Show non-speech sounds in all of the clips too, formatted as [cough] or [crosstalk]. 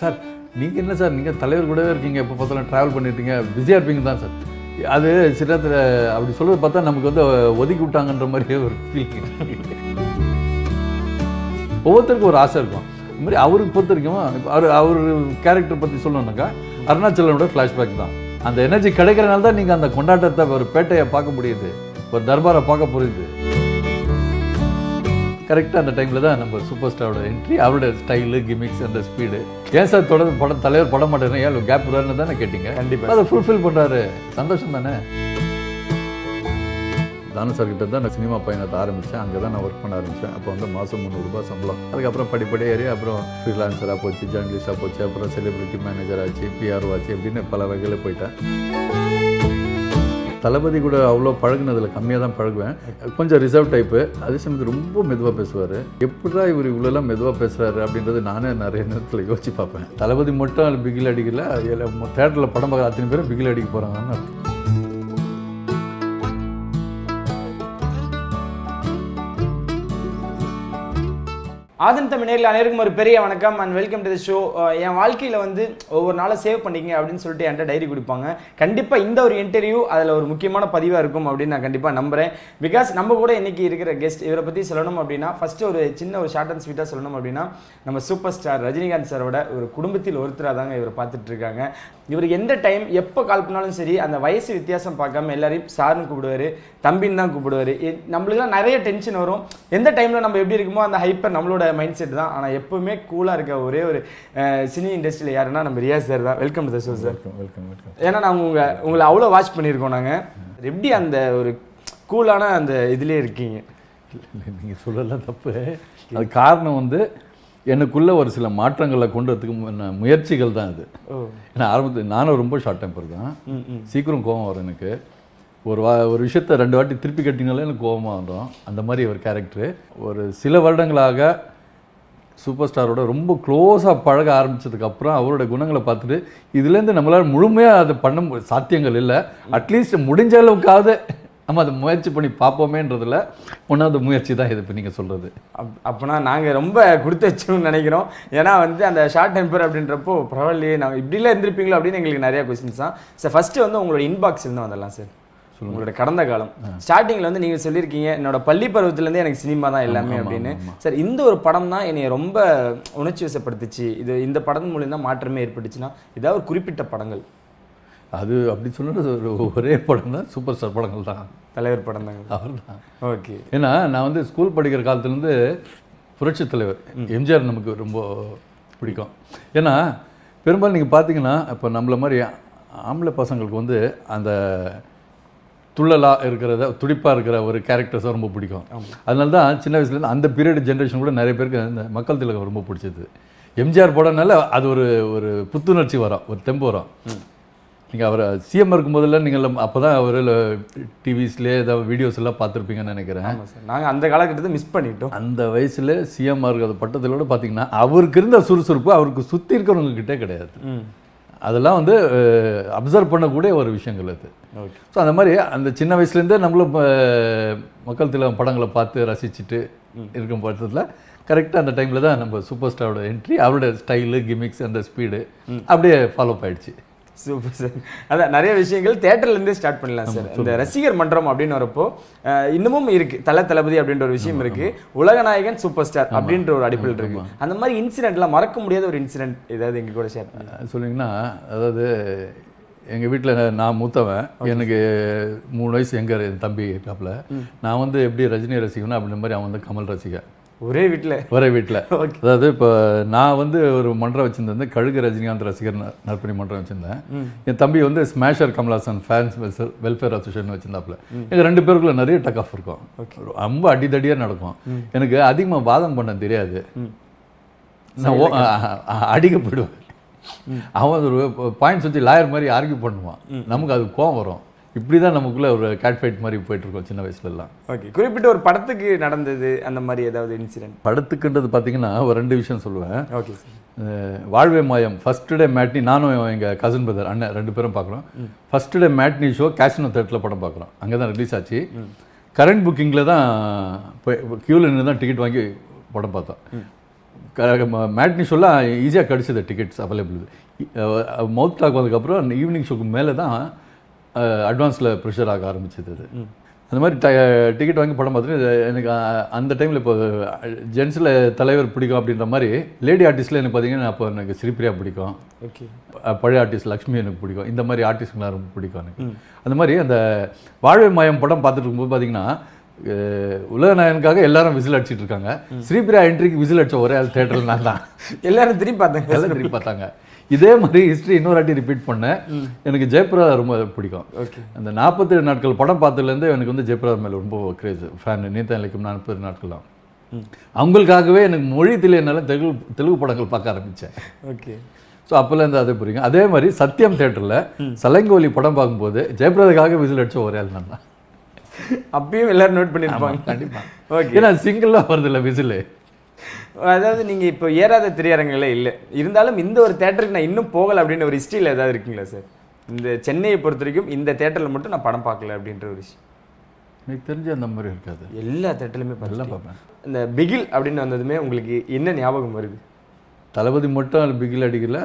sir நீங்கள் என்ன sir நீங்கள் தலைவர் கூடவே இருக்கீங்க இப்போ பார்த்தாலும் ட்ராவல் பண்ணிட்டீங்க பிஸியாக இருப்பீங்க தான் சார் அது சில அப்படி சொல்கிறது பார்த்தா நமக்கு வந்து ஒதுக்கி விட்டாங்கன்ற மாதிரியே ஒரு ஃபீலிங் ஒவ்வொருத்தருக்கும் ஒரு ஆசை இருக்கும் இந்த மாதிரி அவருக்கு பொறுத்த வரைக்கும் அவர் அவர் கேரக்டர் பற்றி சொல்லணுன்னாக்கா அருணாச்சலனோட ஃப்ளாஷ்பேக் தான் அந்த எனர்ஜி கிடைக்கிறனால தான் நீங்கள் அந்த கொண்டாட்டத்தை ஒரு பேட்டையை பார்க்க முடியுது ஒரு தர்பாரை பார்க்க புரியுது கரெக்டாக அந்த டைமில் தான் நம்ம சூப்பர் ஸ்டாரோட என்ட்ரி அவரோட ஸ்டைலு கிமிக்ஸ் அந்த ஸ்பீடு ஏன் சார் தொடர்ந்து படம் தலைவர் படம் மாட்டேன் ஏழு கேப் விடுறாருன்னு தானே கேட்டீங்க கண்டிப்பாக அதை ஃபுல்ஃபில் பண்ணுறாரு சந்தோஷம் தானே தானு கிட்ட தான் நான் சினிமா பயணத்தை ஆரம்பித்தேன் அங்கே தான் நான் ஒர்க் பண்ண ஆரம்பித்தேன் அப்போ வந்து மாதம் முந்நூறுரூபா சம்பளம் அதுக்கப்புறம் படிப்படியாக ஏறி அப்புறம் ஃப்ரீலான்சராக போச்சு ஜேர்னலிஸ்டாக போச்சு அப்புறம் செலிபிரிட்டி மேனேஜர் ஆச்சு பிஆர்ஓ ஆச்சு இப்படின்னு பல வகையில் போயிட்டேன் தளபதி கூட அவ்வளோ பழகுனதில் கம்மியாக தான் பழகுவேன் கொஞ்சம் ரிசர்வ் டைப்பு அதே சமயத்தில் ரொம்ப மெதுவாக பேசுவார் எப்படிதான் இவர் இவ்வளோலாம் மெதுவாக பேசுகிறாரு அப்படின்றது நானே நிறைய நேரத்தில் யோசிச்சு பார்ப்பேன் தளபதி மட்டும் பிகில் அடிக்கல தேட்டரில் படம் பார்க்குற அத்தனை பேரும் பிகில் அடிக்க போகிறாங்கன்னு ஆதன் தமிழ் நேரில் அனைவருக்கும் ஒரு பெரிய வணக்கம் and welcome to the show என் வாழ்க்கையில் வந்து ஒவ்வொரு நாளும் சேவ் பண்ணிக்கங்க அப்படின்னு சொல்லிட்டு என்கிட்ட டைரி கொடுப்பாங்க கண்டிப்பாக இந்த ஒரு இன்டர்வியூ அதில் ஒரு முக்கியமான பதிவாக இருக்கும் அப்படின்னு நான் கண்டிப்பாக நம்புகிறேன் பிகாஸ் நம்ம கூட இன்றைக்கி இருக்கிற கெஸ்ட் இவரை பற்றி சொல்லணும் அப்படின்னா ஃபஸ்ட்டு ஒரு சின்ன ஒரு ஷார்ட் அண்ட் ஸ்வீட்டாக சொல்லணும் அப்படின்னா நம்ம சூப்பர் ஸ்டார் ரஜினிகாந்த் சாரோட ஒரு குடும்பத்தில் ஒருத்தராக தாங்க இவர் பார்த்துட்டு இருக்காங்க இவர் எந்த டைம் எப்போ கால் பண்ணாலும் சரி அந்த வயசு வித்தியாசம் பார்க்காம எல்லாரையும் சார்னு கூப்பிடுவார் தம்பின்னு தான் கூப்பிடுவார் நம்மளுக்குலாம் நிறைய டென்ஷன் வரும் எந்த டைமில் நம்ம எப்படி இருக்குமோ அந்த ஹைப்பர் நம்மளோட மைண்ட் செட் தான் ஆனால் எப்போவுமே கூலாக இருக்க ஒரே ஒரு சினி இண்டஸ்ட்ரியில் யாருன்னா நம்ம ரியாஸ் சார் தான் welcome to sir welcome welcome ஏன்னா நாங்கள் உங்கள் உங்களை அவ்வளோ வாட்ச் பண்ணியிருக்கோம் நாங்கள் எப்படி அந்த ஒரு கூலான அந்த இதுலேயே இருக்கீங்க நீங்கள் சொல்லலாம் தப்பு அது காரணம் வந்து எனக்குள்ளே ஒரு சில மாற்றங்களை கொண்டு வரதுக்கு முயற்சிகள் தான் இது ஏன்னா ஆரம்பத்தில் நானும் ரொம்ப ஷார்ட் டெம்பர் தான் சீக்கிரம் கோபம் வரும் எனக்கு ஒரு வா ஒரு விஷயத்த ரெண்டு வாட்டி திருப்பி கட்டினாலே எனக்கு கோபமாக வந்துடும் அந்த மாதிரி ஒரு கேரக்டரு ஒரு சில வருடங்களாக சூப்பர் ஸ்டாரோட ரொம்ப க்ளோஸாக பழக ஆரம்பித்ததுக்கப்புறம் அவரோட குணங்களை பார்த்துட்டு இதுலேருந்து நம்மளால் முழுமையாக அதை பண்ண சாத்தியங்கள் இல்லை அட்லீஸ்ட் முடிஞ்ச அளவுக்காவது நம்ம அதை முயற்சி பண்ணி பார்ப்போமேன்றதில் ஒன்றாவது முயற்சி தான் இது இப்போ நீங்கள் சொல்கிறது அப் அப்போனா நாங்கள் ரொம்ப கொடுத்து வச்சோம்னு நினைக்கிறோம் ஏன்னா வந்து அந்த ஷார்ட் டெம்பர் அப்படின்றப்போ பரவாயில்லையே நாங்கள் இப்படிலாம் இருந்திருப்பீங்களோ அப்படின்னு எங்களுக்கு நிறையா கொஸ்டின்ஸ் தான் சார் ஃபஸ்ட்டு வந்து உங்களோட இன்பாக்ஸ் இருந்து வந்துடலாம் சார் உங்களோட கடந்த காலம் ஸ்டார்டிங்ல வந்து நீங்க சொல்லியிருக்கீங்க என்னோட பள்ளி பருவத்திலேருந்து எனக்கு சினிமா தான் எல்லாமே அப்படின்னு சார் இந்த ஒரு படம் தான் என்னை ரொம்ப உணர்ச்சி வசப்படுத்துச்சு இது இந்த படம் மூலியம் மாற்றமே ஏற்பட்டுச்சுன்னா ஏதாவது ஒரு குறிப்பிட்ட படங்கள் அது அப்படி சொல்லுறது ஒரே படம் தான் சூப்பர் ஸ்டார் படங்கள் தான் தலைவர் படம் தான் அவர் தான் ஓகே ஏன்னா நான் வந்து ஸ்கூல் படிக்கிற காலத்துலேருந்து புரட்சி தலைவர் எம்ஜிஆர் நமக்கு ரொம்ப பிடிக்கும் ஏன்னா பெரும்பாலும் நீங்கள் பார்த்தீங்கன்னா இப்போ நம்மளை மாதிரி ஆம்பளை பசங்களுக்கு வந்து அந்த துள்ளலாக இருக்கிறத துடிப்பாக இருக்கிற ஒரு கேரக்டர்ஸாக ரொம்ப பிடிக்கும் அதனால தான் சின்ன வயசுலேருந்து அந்த பீரியட் ஜென்ரேஷன் கூட நிறைய பேருக்கு அந்த மக்கள் திலகம் ரொம்ப பிடிச்சது எம்ஜிஆர் போடனால அது ஒரு ஒரு புத்துணர்ச்சி வரும் ஒரு தெம்பு வரும் நீங்கள் அவர் சிஎம் இருக்கும் போதெல்லாம் நீங்கள் அப்போ தான் அவர் டிவிஸ்லேயே ஏதாவது வீடியோஸ் எல்லாம் பார்த்துருப்பீங்கன்னு நினைக்கிறேன் நாங்கள் அந்த காலகட்டத்தை மிஸ் பண்ணிட்டோம் அந்த வயசில் சிஎம்ஆர் இருக்கிற பட்டத்தில் கூட பார்த்தீங்கன்னா அவருக்கு இருந்த சுறுசுறுப்பு அவருக்கு சுற்றி இருக்கிறவங்க கிட்டே கிடையாது அதெல்லாம் வந்து அப்சர்வ் பண்ணக்கூடிய ஒரு விஷயங்கள் அது ஸோ அந்த மாதிரி அந்த சின்ன வயசுலேருந்தே நம்மளும் மக்கள் திலம் படங்களை பார்த்து ரசிச்சுட்டு இருக்கும் பட்சத்தில் கரெக்டாக அந்த டைமில் தான் நம்ம சூப்பர் ஸ்டாரோட என்ட்ரி அவரோட ஸ்டைலு கிமிக்ஸ் அந்த ஸ்பீடு அப்படியே ஃபாலோ ஆகிடுச்சு சூப்பர் சார் அதான் நிறைய விஷயங்கள் தேட்டர்லேருந்தே ஸ்டார்ட் பண்ணலாம் சார் இந்த ரசிகர் மன்றம் அப்படின்னு வரப்போ இன்னமும் இருக்கு தல தளபதி அப்படின்ற ஒரு விஷயம் இருக்கு உலகநாயகன் சூப்பர் ஸ்டார் அப்படின்ற ஒரு அடிப்பில் இருக்கு அந்த மாதிரி இன்சிடென்ட்லாம் மறக்க முடியாத ஒரு இன்சிடென்ட் ஏதாவது எங்க கூட ஷேர் சொன்னீங்கன்னா அதாவது எங்கள் வீட்டில் நான் மூத்தவன் எனக்கு மூணு வயசு எங்கே என் தம்பி இருக்காப்புல நான் வந்து எப்படி ரஜினி ரசிகனா அப்படின்ற மாதிரி அவன் வந்து கமல் ரசிகன் ஒரே வீட்டில் ஒரே வீட்டில் அதாவது இப்போ நான் வந்து ஒரு மன்றம் வச்சுருந்தேன் கழுகு ரஜினிகாந்த் ரசிகர் நற்பணி மன்றம் வச்சுருந்தேன் என் தம்பி வந்து ஸ்மாஷர் Kamalhaasan fans welfare welfare association வச்சுருந்தாப்புல எங்கள் ரெண்டு பேருக்குள்ள நிறைய டக் ஆஃப் இருக்கும் ரொம்ப அடிதடியாக நடக்கும் எனக்கு அதிகமாக வாதம் பண்ண தெரியாது நான் அடிக்க அவன் ஒரு பாயிண்ட்ஸ் வச்சு லாயர் மாதிரி ஆர்கியூ பண்ணுவான் நமக்கு அது கோவம் வரும் இப்படி தான் நமக்குள்ளே ஒரு கேட்ஃபைட் மாதிரி போயிட்டுருக்கோம் சின்ன வயசுலலாம் ஓகே குறிப்பிட்ட ஒரு படத்துக்கு நடந்தது அந்த மாதிரி ஏதாவது இன்சிடென்ட் படத்துக்குன்றது பார்த்தீங்கன்னா ஒரு ரெண்டு விஷயம் சொல்லுவேன் ஓகே வாழ்வே மாயம் ஃபஸ்ட் டே மேட்னி நானும் எங்கள் கசின் பிரதர் அண்ணன் ரெண்டு பேரும் பார்க்குறோம் first day matinee show Casino தேட்டரில் படம் பார்க்குறோம் அங்கே தான் ரிலீஸ் ஆச்சு கரண்ட் புக்கிங்கில் தான் போய் க்யூவில் நின்று தான் டிக்கெட் வாங்கி படம் பார்த்தோம் மேட்னி ஷோலாம் ஈஸியாக கிடச்சிது டிக்கெட்ஸ் அவைலபிள் மவுத் டாக் வந்ததுக்கப்புறம் ஈவினிங் ஷோக்கு மேலே தான் அட்வான்ஸில் ப்ரெஷர் ஆக ஆரம்பிச்சது அது அந்த மாதிரி டிக்கெட் வாங்கி படம் பார்த்துட்டு எனக்கு அந்த டைமில் இப்போ ஜென்ஸில் தலைவர் பிடிக்கும் அப்படின்ற மாதிரி லேடி ஆர்டிஸ்டில் எனக்கு பார்த்தீங்கன்னா அப்போ எனக்கு ஸ்ரீபிரியா பிடிக்கும் ஓகே பழைய ஆர்டிஸ்ட் லக்ஷ்மி எனக்கு பிடிக்கும் இந்த மாதிரி ஆர்டிஸ்ட்லாம் ரொம்ப பிடிக்கும் எனக்கு அந்த மாதிரி அந்த வாழ்வை மாயம் படம் பார்த்துட்டு இருக்கும்போது பார்த்தீங்கன்னா உலக நாயனுக்காக எல்லாரும் விசில் அடிச்சிட்டு இருக்காங்க ஸ்ரீபிரியா என்ட்ரிக்கு விசில் அடித்த ஒரே ஆள் நான் தான் எல்லாரும் திரும்பி பார்த்தாங்க எல்லாரும் திரும்பி பார்த்தாங்க இதே மாதிரி ஹிஸ்ட்ரி இன்னொரு வாட்டி ரிப்பீட் பண்ணேன் எனக்கு ஜெயபிரதா ரொம்ப பிடிக்கும் அந்த நாற்பத்தேழு நாட்கள் படம் பார்த்ததுலேருந்து எனக்கு வந்து ஜெயபிரதா மேலே ரொம்ப கிரேஸ் ஃபேன் நீத்தா இலக்கியம் நாற்பது நாட்கள் தான் அவங்களுக்காகவே எனக்கு மொழி தெரியனால தெலுங்கு தெலுங்கு படங்கள் பார்க்க ஆரம்பித்தேன் ஓகே ஸோ அப்போலேருந்து அதே புரியுங்க அதே மாதிரி சத்யம் தேட்டரில் சலங்கோலி படம் பார்க்கும்போது ஜெயபிரதாக்காக விசில் அடித்த ஒரே ஆள் நான் அப்பயும் எல்லாரும் நோட் பண்ணியிருப்பாங்க கண்டிப்பாக ஓகே ஏன்னா சிங்கிளாக வருது இல்லை விசிலு அதாவது நீங்கள் இப்போ ஏறாத திரையரங்குகளே இல்லை இருந்தாலும் இந்த ஒரு தேட்டருக்கு நான் இன்னும் போகலை அப்படின்னு ஒரு ஹிஸ்ட்ரியில் ஏதாவது இருக்குங்களா சார் இந்த சென்னையை பொறுத்த வரைக்கும் இந்த தேட்டரில் மட்டும் நான் படம் பார்க்கல அப்படின்ற ஒரு விஷயம் எனக்கு தெரிஞ்ச அந்த மாதிரி இருக்காது எல்லா தேட்டர்லையுமே பார்க்கலாம் பார்ப்பேன் இந்த பிகில் அப்படின்னு வந்ததுமே உங்களுக்கு என்ன ஞாபகம் வருது தளபதி மட்டும் பிகில் அடிக்கல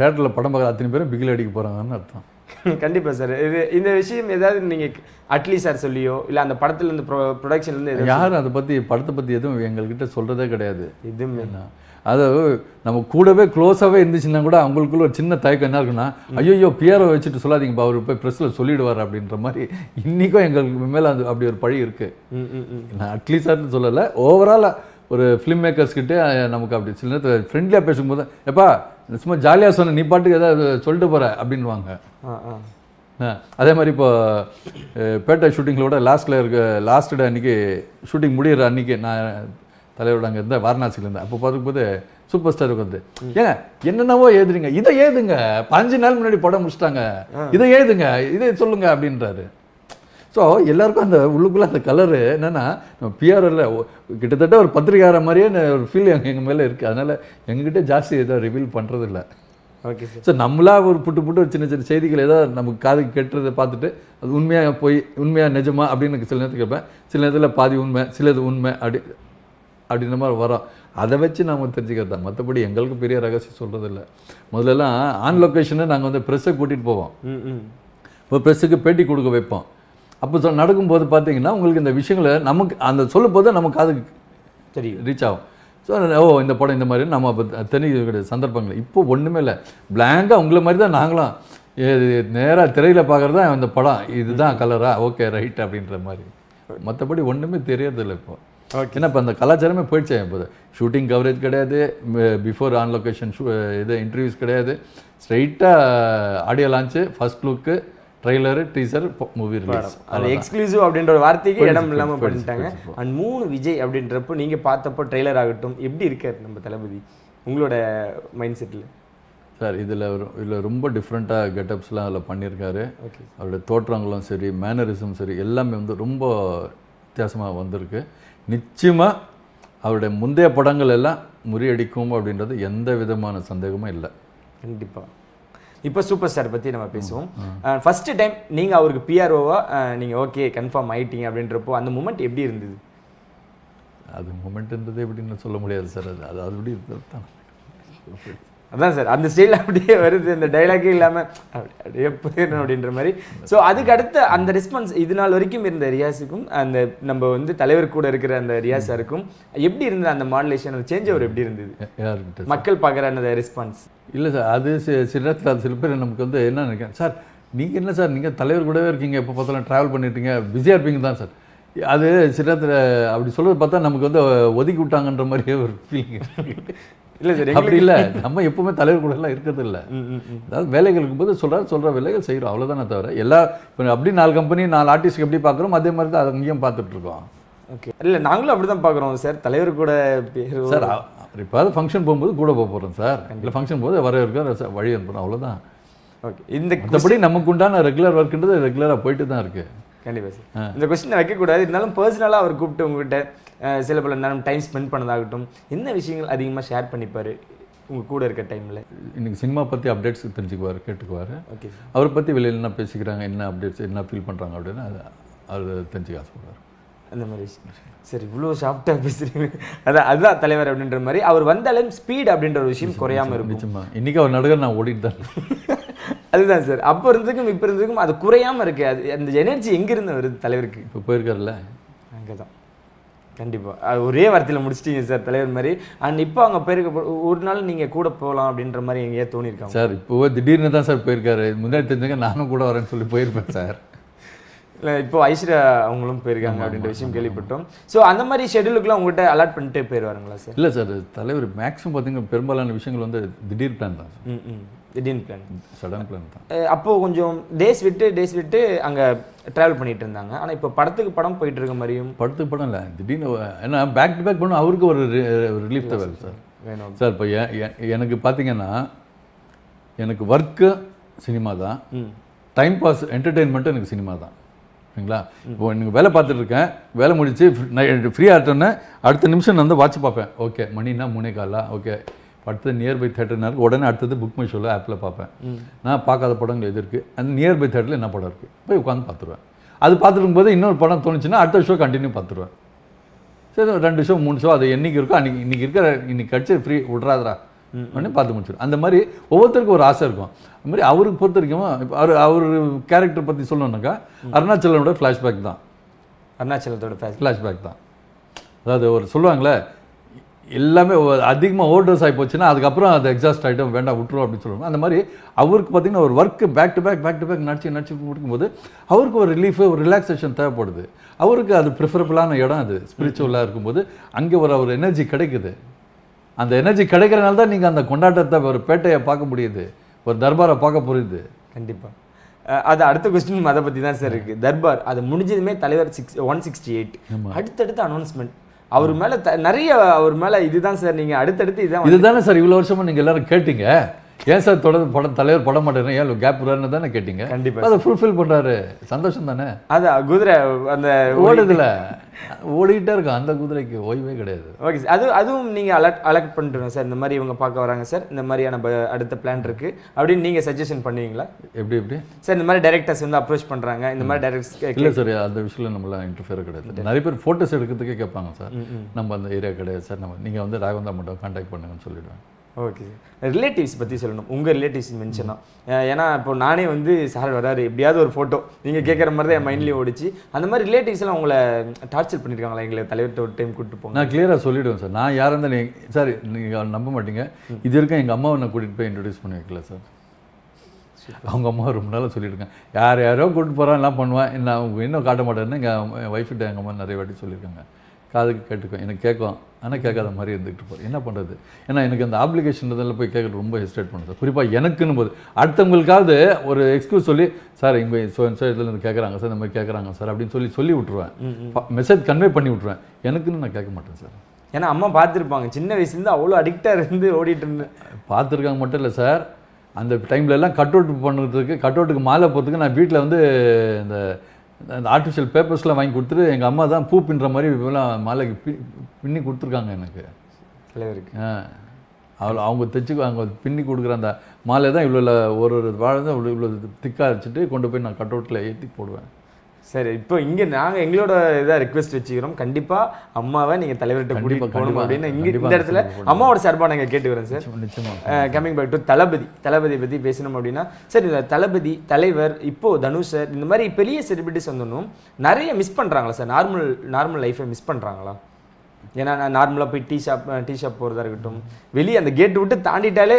தேட்டரில் படம் பார்க்க அத்தனை பேரும் பிகில் அடிக்க போகிறாங்கன்னு அர்த்தம் [laughs] கண்டிப்பா சார் இது இந்த விஷயம் ஏதாவது நீங்கள் அட்லீஸ்ட் சார் சொல்லியோ இல்லை அந்த இருந்து ப்ரொடக்ஷன்ல இருந்து யாரும் அதை பற்றி படத்தை பற்றி எதுவும் எங்கள்கிட்ட சொல்கிறதே கிடையாது எதுவுமே அது நம்ம கூடவே க்ளோஸாகவே இருந்துச்சுன்னா கூட அவங்களுக்குள்ள ஒரு சின்ன தயக்கம் என்ன இருக்குன்னா ஐயோ பிஆர்ஓ வச்சுட்டு சொல்லாதீங்கப்பா அவர் போய் ப்ரெஸ்ஸில் சொல்லிடுவார் அப்படின்ற மாதிரி இன்றைக்கும் எங்களுக்கு மேலே அது அப்படி ஒரு பழி இருக்குது நான் அட்லீஸ்ட் சொல்லலை ஓவராலாக ஒரு ஃபிலிம் மேக்கர்ஸ்கிட்டே நமக்கு அப்படி சில நேரத்தில் ஃப்ரெண்ட்லியாக பேசும்போது எப்பா சும்மா ஜாலியாக சொன்ன நீ பாட்டுக்கு ஏதாவது சொல்லிட்டு போகிற அப்படின்வாங்க அதே மாதிரி இப்போ பேட்டை ஷூட்டிங்கில் கூட லாஸ்ட்டில் இருக்க லாஸ்ட் அன்றைக்கி ஷூட்டிங் முடிகிற அன்றைக்கி நான் தலைவரோட அங்கே இருந்தேன் வாரணாசியில் இருந்தேன் அப்போ பார்க்கும்போது சூப்பர் ஸ்டார் உட்காந்து ஏங்க என்னென்னவோ எழுதுறீங்க இதை ஏதுங்க பதினஞ்சு நாள் முன்னாடி படம் முடிச்சிட்டாங்க இதை ஏதுங்க இதை சொல்லுங்க அப்படின்றாரு ஸோ எல்லாருக்கும் அந்த உள்ளுக்குள்ளே அந்த கலரு என்னென்னா நம்ம பிஆர்எல்ல கிட்டத்தட்ட ஒரு பத்திரிகார மாதிரியே ஒரு ஃபீல் எங்கள் எங்கள் மேலே இருக்குது அதனால் எங்ககிட்ட ஜாஸ்தி எதாவது ரிவீல் பண்ணுறதில்ல ஓகே ஸோ நம்மளா ஒரு புட்டு புட்டு ஒரு சின்ன சின்ன செய்திகள் ஏதோ நமக்கு காதுக்கு கெட்டுறதை பார்த்துட்டு அது உண்மையாக போய் உண்மையாக நிஜமா அப்படின்னு சில நேரத்துக்கு கேட்பேன் சில நேரத்தில் பாதி உண்மை சிலது உண்மை அப்படி அப்படின்ற மாதிரி வரோம் அதை வச்சு நாம் தெரிஞ்சுக்கிறது தான் மற்றபடி எங்களுக்கு பெரிய ரகசியம் சொல்கிறது இல்லை முதல்லலாம் ஆன் லொக்கேஷனை நாங்கள் வந்து ப்ரெஸ்ஸை கூட்டிகிட்டு போவோம் இப்போ ப்ரெஸ்ஸுக்கு பேட்டி கொடுக்க வைப்போம் அப்போ நடக்கும்போது பார்த்தீங்கன்னா உங்களுக்கு இந்த விஷயங்களை நமக்கு அந்த சொல்லும் போது நமக்கு அது தெரியும் ரீச் ஆகும் ஸோ ஓ இந்த படம் இந்த மாதிரி நம்ம அப்போ தெரிஞ்சிக்கிற சந்தர்ப்பங்கள் இப்போ ஒன்றுமே இல்லை பிளாங்காக உங்களை மாதிரி தான் நாங்களாம் நேராக திரையில் பார்க்குறது தான் இந்த படம் இதுதான் கலரா ஓகே ரைட் அப்படின்ற மாதிரி மற்றபடி ஒன்றுமே தெரியறதில்ல இப்போ ஏன்னா இப்போ அந்த கலாச்சாரமே போயிடுச்சு இப்போ ஷூட்டிங் கவரேஜ் கிடையாது பிஃபோர் ஆன் லொக்கேஷன் ஷூ இது இன்டர்வியூஸ் கிடையாது ஸ்ட்ரைட்டாக audio launch first look trailer teaser movie release அது எக்ஸ்க்ளூசிவ் அப்படின்ற ஒரு வார்த்தைக்கு இடம் இல்லாமல் பண்ணிட்டாங்க அண்ட் மூணு விஜய் அப்படின்றப்போ நீங்கள் பார்த்தப்போ ட்ரெய்லர் ஆகட்டும் எப்படி இருக்கார் நம்ம தளபதி உங்களோட மைண்ட் செட்டில் சார் இதில் இதில் ரொம்ப டிஃப்ரெண்ட்டாக கெட்டப்ஸ்லாம் அதில் பண்ணியிருக்காரு அவருடைய தோற்றங்களும் சரி மேனரிசம் சரி எல்லாமே வந்து ரொம்ப வித்தியாசமாக வந்திருக்கு நிச்சயமாக அவருடைய முந்தைய படங்கள் எல்லாம் முறியடிக்கும் அப்படின்றது எந்த விதமான சந்தேகமும் இல்லை கண்டிப்பாக இப்போ சூப்பர் ஸ்டார் பற்றி நம்ம பேசுவோம் ஃபஸ்ட்டு டைம் நீங்கள் அவருக்கு பிஆர்ஓவா நீங்கள் ஓகே கன்ஃபார்ம் ஆயிட்டீங்க அப்படின்றப்போ அந்த மூமெண்ட் எப்படி இருந்தது அது மூமெண்ட்ன்றது எப்படின்னு சொல்ல முடியாது சார் அது அது அப்படி அதான் சார் அந்த ஸ்டைலில் அப்படியே வருது இந்த டைலாக்கே இல்லாமல் அப்படி அப்படியே போயிடணும் அப்படின்ற மாதிரி ஸோ அதுக்கு அடுத்து அந்த ரெஸ்பான்ஸ் இது நாள் வரைக்கும் இருந்த ரியாஸுக்கும் அந்த நம்ம வந்து தலைவர் கூட இருக்கிற அந்த ரியாஸாருக்கும் எப்படி இருந்தது அந்த மாடலேஷன் அந்த சேஞ்ச் அவர் எப்படி இருந்தது மக்கள் பார்க்குற அந்த ரெஸ்பான்ஸ் இல்லை சார் அது சில நேரத்தில் அது சில பேர் நமக்கு வந்து என்ன நினைக்கிறேன் சார் நீங்கள் என்ன சார் நீங்கள் தலைவர் கூடவே இருக்கீங்க இப்போ பார்த்தாலும் ட்ராவல் பண்ணிட்டீங்க பிஸியாக இருப்பீங்க தான் சார் அது சில நேரத்தில் அப்படி சொல்கிறது பார்த்தா நமக்கு வந்து ஒதுக்கி விட்டாங்கன்ற மாதிரியே ஒரு ஃபீலிங் இல்லை சார் அப்படி இல்லை நம்ம எப்பவுமே தலைவர் கூட எல்லாம் இருக்கிறது இல்லை அதாவது வேலைகளுக்கு போது சொல்கிறாரு சொல்கிற வேலைகள் செய்கிறோம் அவ்வளோதானே தவிர எல்லா இப்போ அப்படி நாலு கம்பெனி நாலு ஆர்டிஸ்ட்க்கு எப்படி பார்க்குறோம் அதே மாதிரி தான் அங்கேயும் பார்த்துட்டு இருக்கோம் ஓகே இல்லை நாங்களும் அப்படி தான் பார்க்குறோம் சார் தலைவர் கூட பேர் சார் இப்போ ஃபங்க்ஷன் போகும்போது கூட போக போகிறோம் சார் இல்லை ஃபங்க்ஷன் போது வர இருக்க வழி அனுப்புறோம் அவ்வளோதான் ஓகே இந்த மற்றபடி நமக்கு உண்டான ரெகுலர் ஒர்க்குன்றது ரெகுலராக போயிட்டு தான் இருக்குது கண்டிப்பாக சார் இந்த கொஸ்டின் வைக்கக்கூடாது இருந்தாலும் பர்சனலாக அவர் கூப்பிட்டு உங்ககிட்ட சில பல நேரம் டைம் ஸ்பெண்ட் பண்ணதாகட்டும் என்ன விஷயங்கள் அதிகமாக ஷேர் பண்ணிப்பார் உங்கள் கூட இருக்க டைமில் இன்றைக்கி சினிமா பற்றி அப்டேட்ஸ் தெரிஞ்சுக்குவார் கேட்டுக்குவார் ஓகே அவரை பற்றி வெளியில் என்ன பேசிக்கிறாங்க என்ன அப்டேட்ஸ் என்ன ஃபீல் பண்ணுறாங்க அப்படின்னு அது அது தெரிஞ்சுக்க ஆசைப்படுவார் அந்த மாதிரி சரி இவ்வளோ ஷாஃப்டாக பேசுகிறீங்க அதான் அதுதான் தலைவர் அப்படின்ற மாதிரி அவர் வந்தாலும் ஸ்பீட் அப்படின்ற ஒரு விஷயம் குறையாமல் இருக்கும் நிச்சயமா இன்றைக்கி அவர் நடுகர் நான் ஓடிட்டு தான் அதுதான் சார் அப்போ இருந்ததுக்கும் இப்போ இருந்ததுக்கும் அது குறையாமல் இருக்குது அது அந்த எனர்ஜி எங்கேருந்து வருது தலைவருக்கு இப்போ போயிருக்காருல்ல அங்கே தான் கண்டிப்பாக ஒரே வார்த்தையில் முடிச்சிட்டீங்க சார் தலைவர் மாதிரி அண்ட் இப்போ அவங்க போயிருக்க ஒரு நாள் நீங்கள் கூட போகலாம் அப்படின்ற மாதிரி எங்கேயா தோணியிருக்காங்க சார் இப்போவே திடீர்னு தான் சார் போயிருக்காரு முன்னாடி தெரிஞ்சுங்க நானும் கூட வரேன்னு சொல்லி போயிருப்பேன் சார் இல்லை இப்போ ஐஸ்வர்யா அவங்களும் போயிருக்காங்க அப்படின்ற விஷயம் கேள்விப்பட்டோம் ஸோ அந்த மாதிரி ஷெடியூலுக்குலாம் உங்கள்கிட்ட அலாட் பண்ணிட்டே போயிடுவாருங்களா சார் இல்லை சார் தலைவர் மேக்ஸிமம் பார்த்தீங்கன்னா பெரும்பாலான விஷயங்கள் வந்து திடீர் பிளான் தான் சார் திடீர்னு பிளான் சடன் பிளான் தான் அப்போது கொஞ்சம் டேஸ் விட்டு டேஸ் விட்டு அங்கே ட்ராவல் பண்ணிட்டு இருந்தாங்க ஆனால் இப்போ படத்துக்கு படம் போயிட்டு இருக்க மாதிரியும் படத்துக்கு படம் இல்லை திடீர்னு ஏன்னா பேக் டு பேக் பண்ண அவருக்கு ஒரு ரிலீஃப் தேவை சார் வேணும் சார் இப்போ எனக்கு பார்த்தீங்கன்னா எனக்கு ஒர்க்கு சினிமா தான் டைம் பாஸ் என்டர்டெயின்மெண்ட்டும் எனக்கு சினிமா தான் சரிங்களா இப்போ நீங்கள் வேலை பார்த்துட்டு இருக்கேன் வேலை முடிச்சு ஃப்ரீயாக இருட்டோன்னே அடுத்த நிமிஷம் நான் வந்து வாட்ச் பார்ப்பேன் ஓகே மணினா மூணே காலா ஓகே அடுத்தது நியர்பை தேட்டர்னா உடனே அடுத்தது புக் மை ஷோவில் ஆப்பில் பார்ப்பேன் நான் பார்க்காத படங்கள் எது இருக்குது அந்த நியர்பை தேட்டரில் என்ன படம் இருக்குது போய் உட்காந்து பார்த்துருவேன் அது பார்த்துருக்கும் போது இன்னொரு படம் தோணுச்சுன்னா அடுத்த ஷோ கண்டினியூ பார்த்துருவேன் சரி ரெண்டு ஷோ மூணு ஷோ அது என்றைக்கு இருக்கோ அன்றைக்கி இன்றைக்கி இருக்கிற இன்றைக்கி கடிச்சு ஃப்ரீ விட்றாதரா உடனே பார்த்து முடிச்சிடும் அந்த மாதிரி ஒவ்வொருத்தருக்கும் ஒரு ஆசை இருக்கும் அது மாதிரி அவருக்கு பொறுத்த வரைக்கும் அவர் அவர் கேரக்டர் பற்றி சொல்லணுன்னாக்கா அருணாச்சலனோட ஃப்ளாஷ்பேக் தான் அருணாச்சலத்தோட ஃப்ளாஷ்பேக் தான் அதாவது ஒரு சொல்லுவாங்களே எல்லாமே அதிகமாக ஓல்டர்ஸ் ஆகி போச்சுன்னா அதுக்கப்புறம் அது எக்ஸாஸ்ட் ஆகிட்டும் வேண்டாம் விட்டுரும் அப்படின்னு சொல்லுவாங்க அந்த மாதிரி அவருக்கு பார்த்திங்கன்னா ஒரு work back to back back to back நடிச்சு நடிச்சு கொடுக்கும்போது அவருக்கு ஒரு ரிலீஃபு ஒரு ரிலாக்ஸேஷன் தேவைப்படுது அவருக்கு அது ப்ரிஃபரபுளான இடம் அது ஸ்பிரிச்சுவலாக இருக்கும்போது அங்கே ஒரு ஒரு எனர்ஜி கிடைக்குது அந்த எனர்ஜி கிடைக்கிறனால தான் நீங்கள் அந்த கொண்டாட்டத்தை ஒரு பேட்டையை பார்க்க முடியுது ஒரு தர்பாரை பார்க்க புரியுது கண்டிப்பாக அது அடுத்த கொஸ்டின் அதை பற்றி தான் சார் இருக்குது தர்பார் அது முடிஞ்சதுமே தலைவர் சிக்ஸ் ஒன் சிக்ஸ்டி எயிட் அடுத்தடுத்த அனௌன்ஸ்மெண்ட் அவர் மேல நிறைய அவர் மேல இதுதான் சார் நீங்க அடுத்தடுத்து இதுதான் இதுதானே சார் இவ்வளவு வருஷமா நீங்க எல்லாரும் கேட்டீங்க ஏன் சார் தொடர்ந்து படம் தலைவர் படம் மாட்டேன் ஏன் கேப் வருன்னு தானே கேட்டிங்க கண்டிப்பாக அதை ஃபுல்ஃபில் பண்ணுறாரு சந்தோஷம் தானே அது குதிரை அந்த ஓடுதில் ஓடிக்கிட்டே இருக்கும் அந்த குதிரைக்கு ஓய்வே கிடையாது ஓகே சார் அது அதுவும் நீங்கள் அலர்ட் அலர்ட் பண்ணுறோம் சார் இந்த மாதிரி இவங்க பார்க்க வராங்க சார் இந்த மாதிரியான அடுத்த பிளான் இருக்குது அப்படின்னு நீங்கள் சஜஷன் பண்ணுவீங்களா எப்படி எப்படி சார் இந்த மாதிரி டேரக்டர்ஸ் வந்து அப்ரோச் பண்ணுறாங்க இந்த மாதிரி டேரக்டர்ஸ் இல்லை சார் அந்த விஷயத்தில் நம்மளாம் இன்டர்ஃபியர் கிடையாது நிறைய பேர் ஃபோட்டோஸ் எடுக்கிறதுக்கே கேட்பாங்க சார் நம்ம அந்த ஏரியா கிடையாது சார் நம்ம நீங்கள் வந்து ராகவந்தா மட்டும் கான்டாக்ட் பண்ணுங்கன்னு சொல்லிவிடுவேன் ஓகே ரிலேட்டிவ்ஸ் பற்றி சொல்லணும் உங்கள் ரிலேட்டிவ்ஸ் மென்ஷனாக ஏன்னா இப்போ நானே வந்து சார் வராரு எப்படியாவது ஒரு ஃபோட்டோ நீங்கள் கேட்குற மாதிரி தான் என் மைண்ட்லேயே ஓடிச்சு அந்த மாதிரி ரிலேட்டிவ்ஸ்லாம் உங்களை டார்ச்சர் பண்ணியிருக்காங்களா எங்களை தலைவர்கிட்ட ஒரு டைம் கூப்பிட்டு போங்க நான் கிளியராக சொல்லிவிடுவேன் சார் நான் யாராக இருந்தாலும் சார் நீங்கள் நம்ப மாட்டீங்க இது இருக்கேன் எங்கள் அம்மாவை நான் கூட்டிகிட்டு போய் இன்ட்ரடியூஸ் பண்ணி வைக்கல சார் அவங்க அம்மா ரொம்ப நாளாக சொல்லியிருக்கேன் யார் யாரோ கூப்பிட்டு போகிறான் எல்லாம் பண்ணுவேன் நான் அவங்க இன்னும் காட்ட மாட்டேன்னு எங்கள் ஒய்ஃபிட்ட எங்கள் அம்மா நிறைய வாட்டி சொல்லியிருக்காங்க காதுக்கு கேட்டுக்கும் எனக்கு கேட்கும் ஆனால் கேட்காத மாதிரி இருந்துகிட்டு போகிறேன் என்ன பண்ணுறது ஏன்னா எனக்கு அந்த ஆப்ளிகேஷன் இதெல்லாம் போய் கேட்கறது ரொம்ப ஹெசிடேட் பண்ணுது குறிப்பாக எனக்குன்னு போது அடுத்தவங்களுக்காவது ஒரு எக்ஸ்கியூஸ் சொல்லி சார் இங்கே ஸோ இருந்து கேட்குறாங்க சார் இந்த மாதிரி கேட்குறாங்க சார் அப்படின்னு சொல்லி சொல்லி விட்ருவேன் மெசேஜ் கன்வே பண்ணி விட்ருவேன் எனக்குன்னு நான் கேட்க மாட்டேன் சார் ஏன்னா அம்மா பார்த்துருப்பாங்க சின்ன வயசுலேருந்து அவ்வளோ அடிக்டாக இருந்து ஓடிட்டு இருந்தேன் பார்த்துருக்காங்க மட்டும் இல்லை சார் அந்த டைம்லலாம் கட் அவுட் பண்ணுறதுக்கு கட் அவுட்டுக்கு மாலை போகிறதுக்கு நான் வீட்டில் வந்து இந்த அந்த ஆர்டிஃபிஷியல் பேப்பர்ஸ்லாம் வாங்கி கொடுத்துட்டு எங்கள் அம்மா தான் பூ பின்னுற மாதிரி இப்போலாம் மாலைக்கு பி பின்னி கொடுத்துருக்காங்க எனக்கு தலைவருக்கு அவ்வளோ அவங்க தைச்சு அவங்க பின்னி கொடுக்குற அந்த மாலை தான் இவ்வளோ ஒரு ஒரு வாழை தான் இவ்வளோ இவ்வளோ திக்காக வச்சுட்டு கொண்டு போய் நான் கட் அவுட்டில் ஏற்றி போடுவேன் சரி இப்போ இங்கே நாங்கள் எங்களோட இதாக ரிக்வெஸ்ட் வச்சுக்கிறோம் கண்டிப்பாக அம்மாவை நீங்கள் தலைவர்கிட்ட கூட்டிட்டு போகணும் அப்படின்னு இங்கே இந்த இடத்துல அம்மாவோட சார்பாக நாங்கள் கேட்டு சார் நிச்சயமாக coming back to Thalapathy Thalapathy பற்றி பேசணும் அப்படின்னா சரி தளபதி தலைவர் இப்போது தனுஷ் சார் இந்த மாதிரி பெரிய செலிபிரிட்டிஸ் வந்தோன்னும் நிறைய மிஸ் பண்ணுறாங்களா சார் நார்மல் நார்மல் லைஃப்பை மிஸ் பண்ணுறாங்களா ஏன்னா நான் நார்மலாக போய் டீ ஷாப் டீ ஷாப் போகிறதா இருக்கட்டும் வெளியே அந்த கேட் விட்டு தாண்டிட்டாலே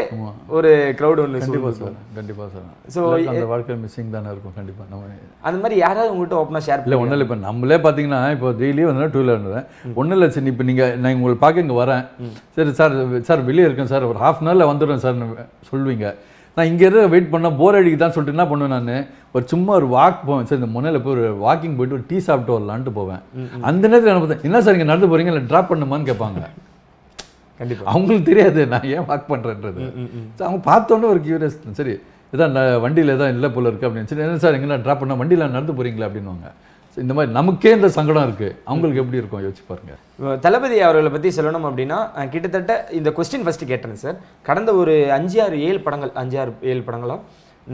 ஒரு க்ரௌட் ஒன்று கண்டிப்பாக சார் கண்டிப்பாக சார் ஸோ அந்த வாழ்க்கை மிஸ்ஸிங் தானே இருக்கும் கண்டிப்பாக நம்ம அந்த மாதிரி யாராவது உங்கள்கிட்ட ஓப்பனாக ஷேர் இல்லை ஒன்றும் இல்லை இப்போ நம்மளே பார்த்தீங்கன்னா இப்போ டெய்லியும் வந்து டூ வீலர் ஒன்றும் இல்லை சார் இப்போ நீங்கள் நான் உங்களை பார்க்க இங்கே வரேன் சரி சார் சார் வெளியே இருக்கேன் சார் ஒரு ஹாஃப் அன் அவரில் வந்துடுறேன் சார் சொல்லுவீங்க நான் இருந்து வெயிட் பண்ண போர் தான் சொல்லிட்டு என்ன பண்ணுவேன் நான் ஒரு சும்மா ஒரு வாக் போவேன் சார் இந்த முன்னில் போய் ஒரு வாக்கிங் போயிட்டு ஒரு டீ சாப்பிட்டு வரலான்ட்டு போவேன் அந்த நேரத்தில் என்ன பார்த்தேன் என்ன சார் இங்கே நடந்து போகிறீங்க இல்லை ட்ராப் பண்ணுமான்னு கேட்பாங்க கண்டிப்பாக அவங்களுக்கு தெரியாது நான் ஏன் வாக் பண்ணுறேன்றது ஸோ அவங்க பார்த்தோன்னே ஒரு கியூரியஸ் சரி இதான் வண்டியில் தான் இல்லை போல இருக்குது அப்படின்னு சரி என்ன சார் எங்கன்னா ட்ராப் பண்ணால் வண்டியில் நடந்து போகிறீங்களா அப்படின்னு இந்த மாதிரி நமக்கே இந்த சங்கடம் இருக்குது அவங்களுக்கு எப்படி இருக்கும் யோசிச்சு பாருங்கள் தளபதி அவர்களை பற்றி சொல்லணும் அப்படின்னா கிட்டத்தட்ட இந்த கொஸ்டின் ஃபஸ்ட்டு கேட்டேன் சார் கடந்த ஒரு அஞ்சு ஆறு ஏழு படங்கள் அஞ்சு ஆறு ஏழு படங்களா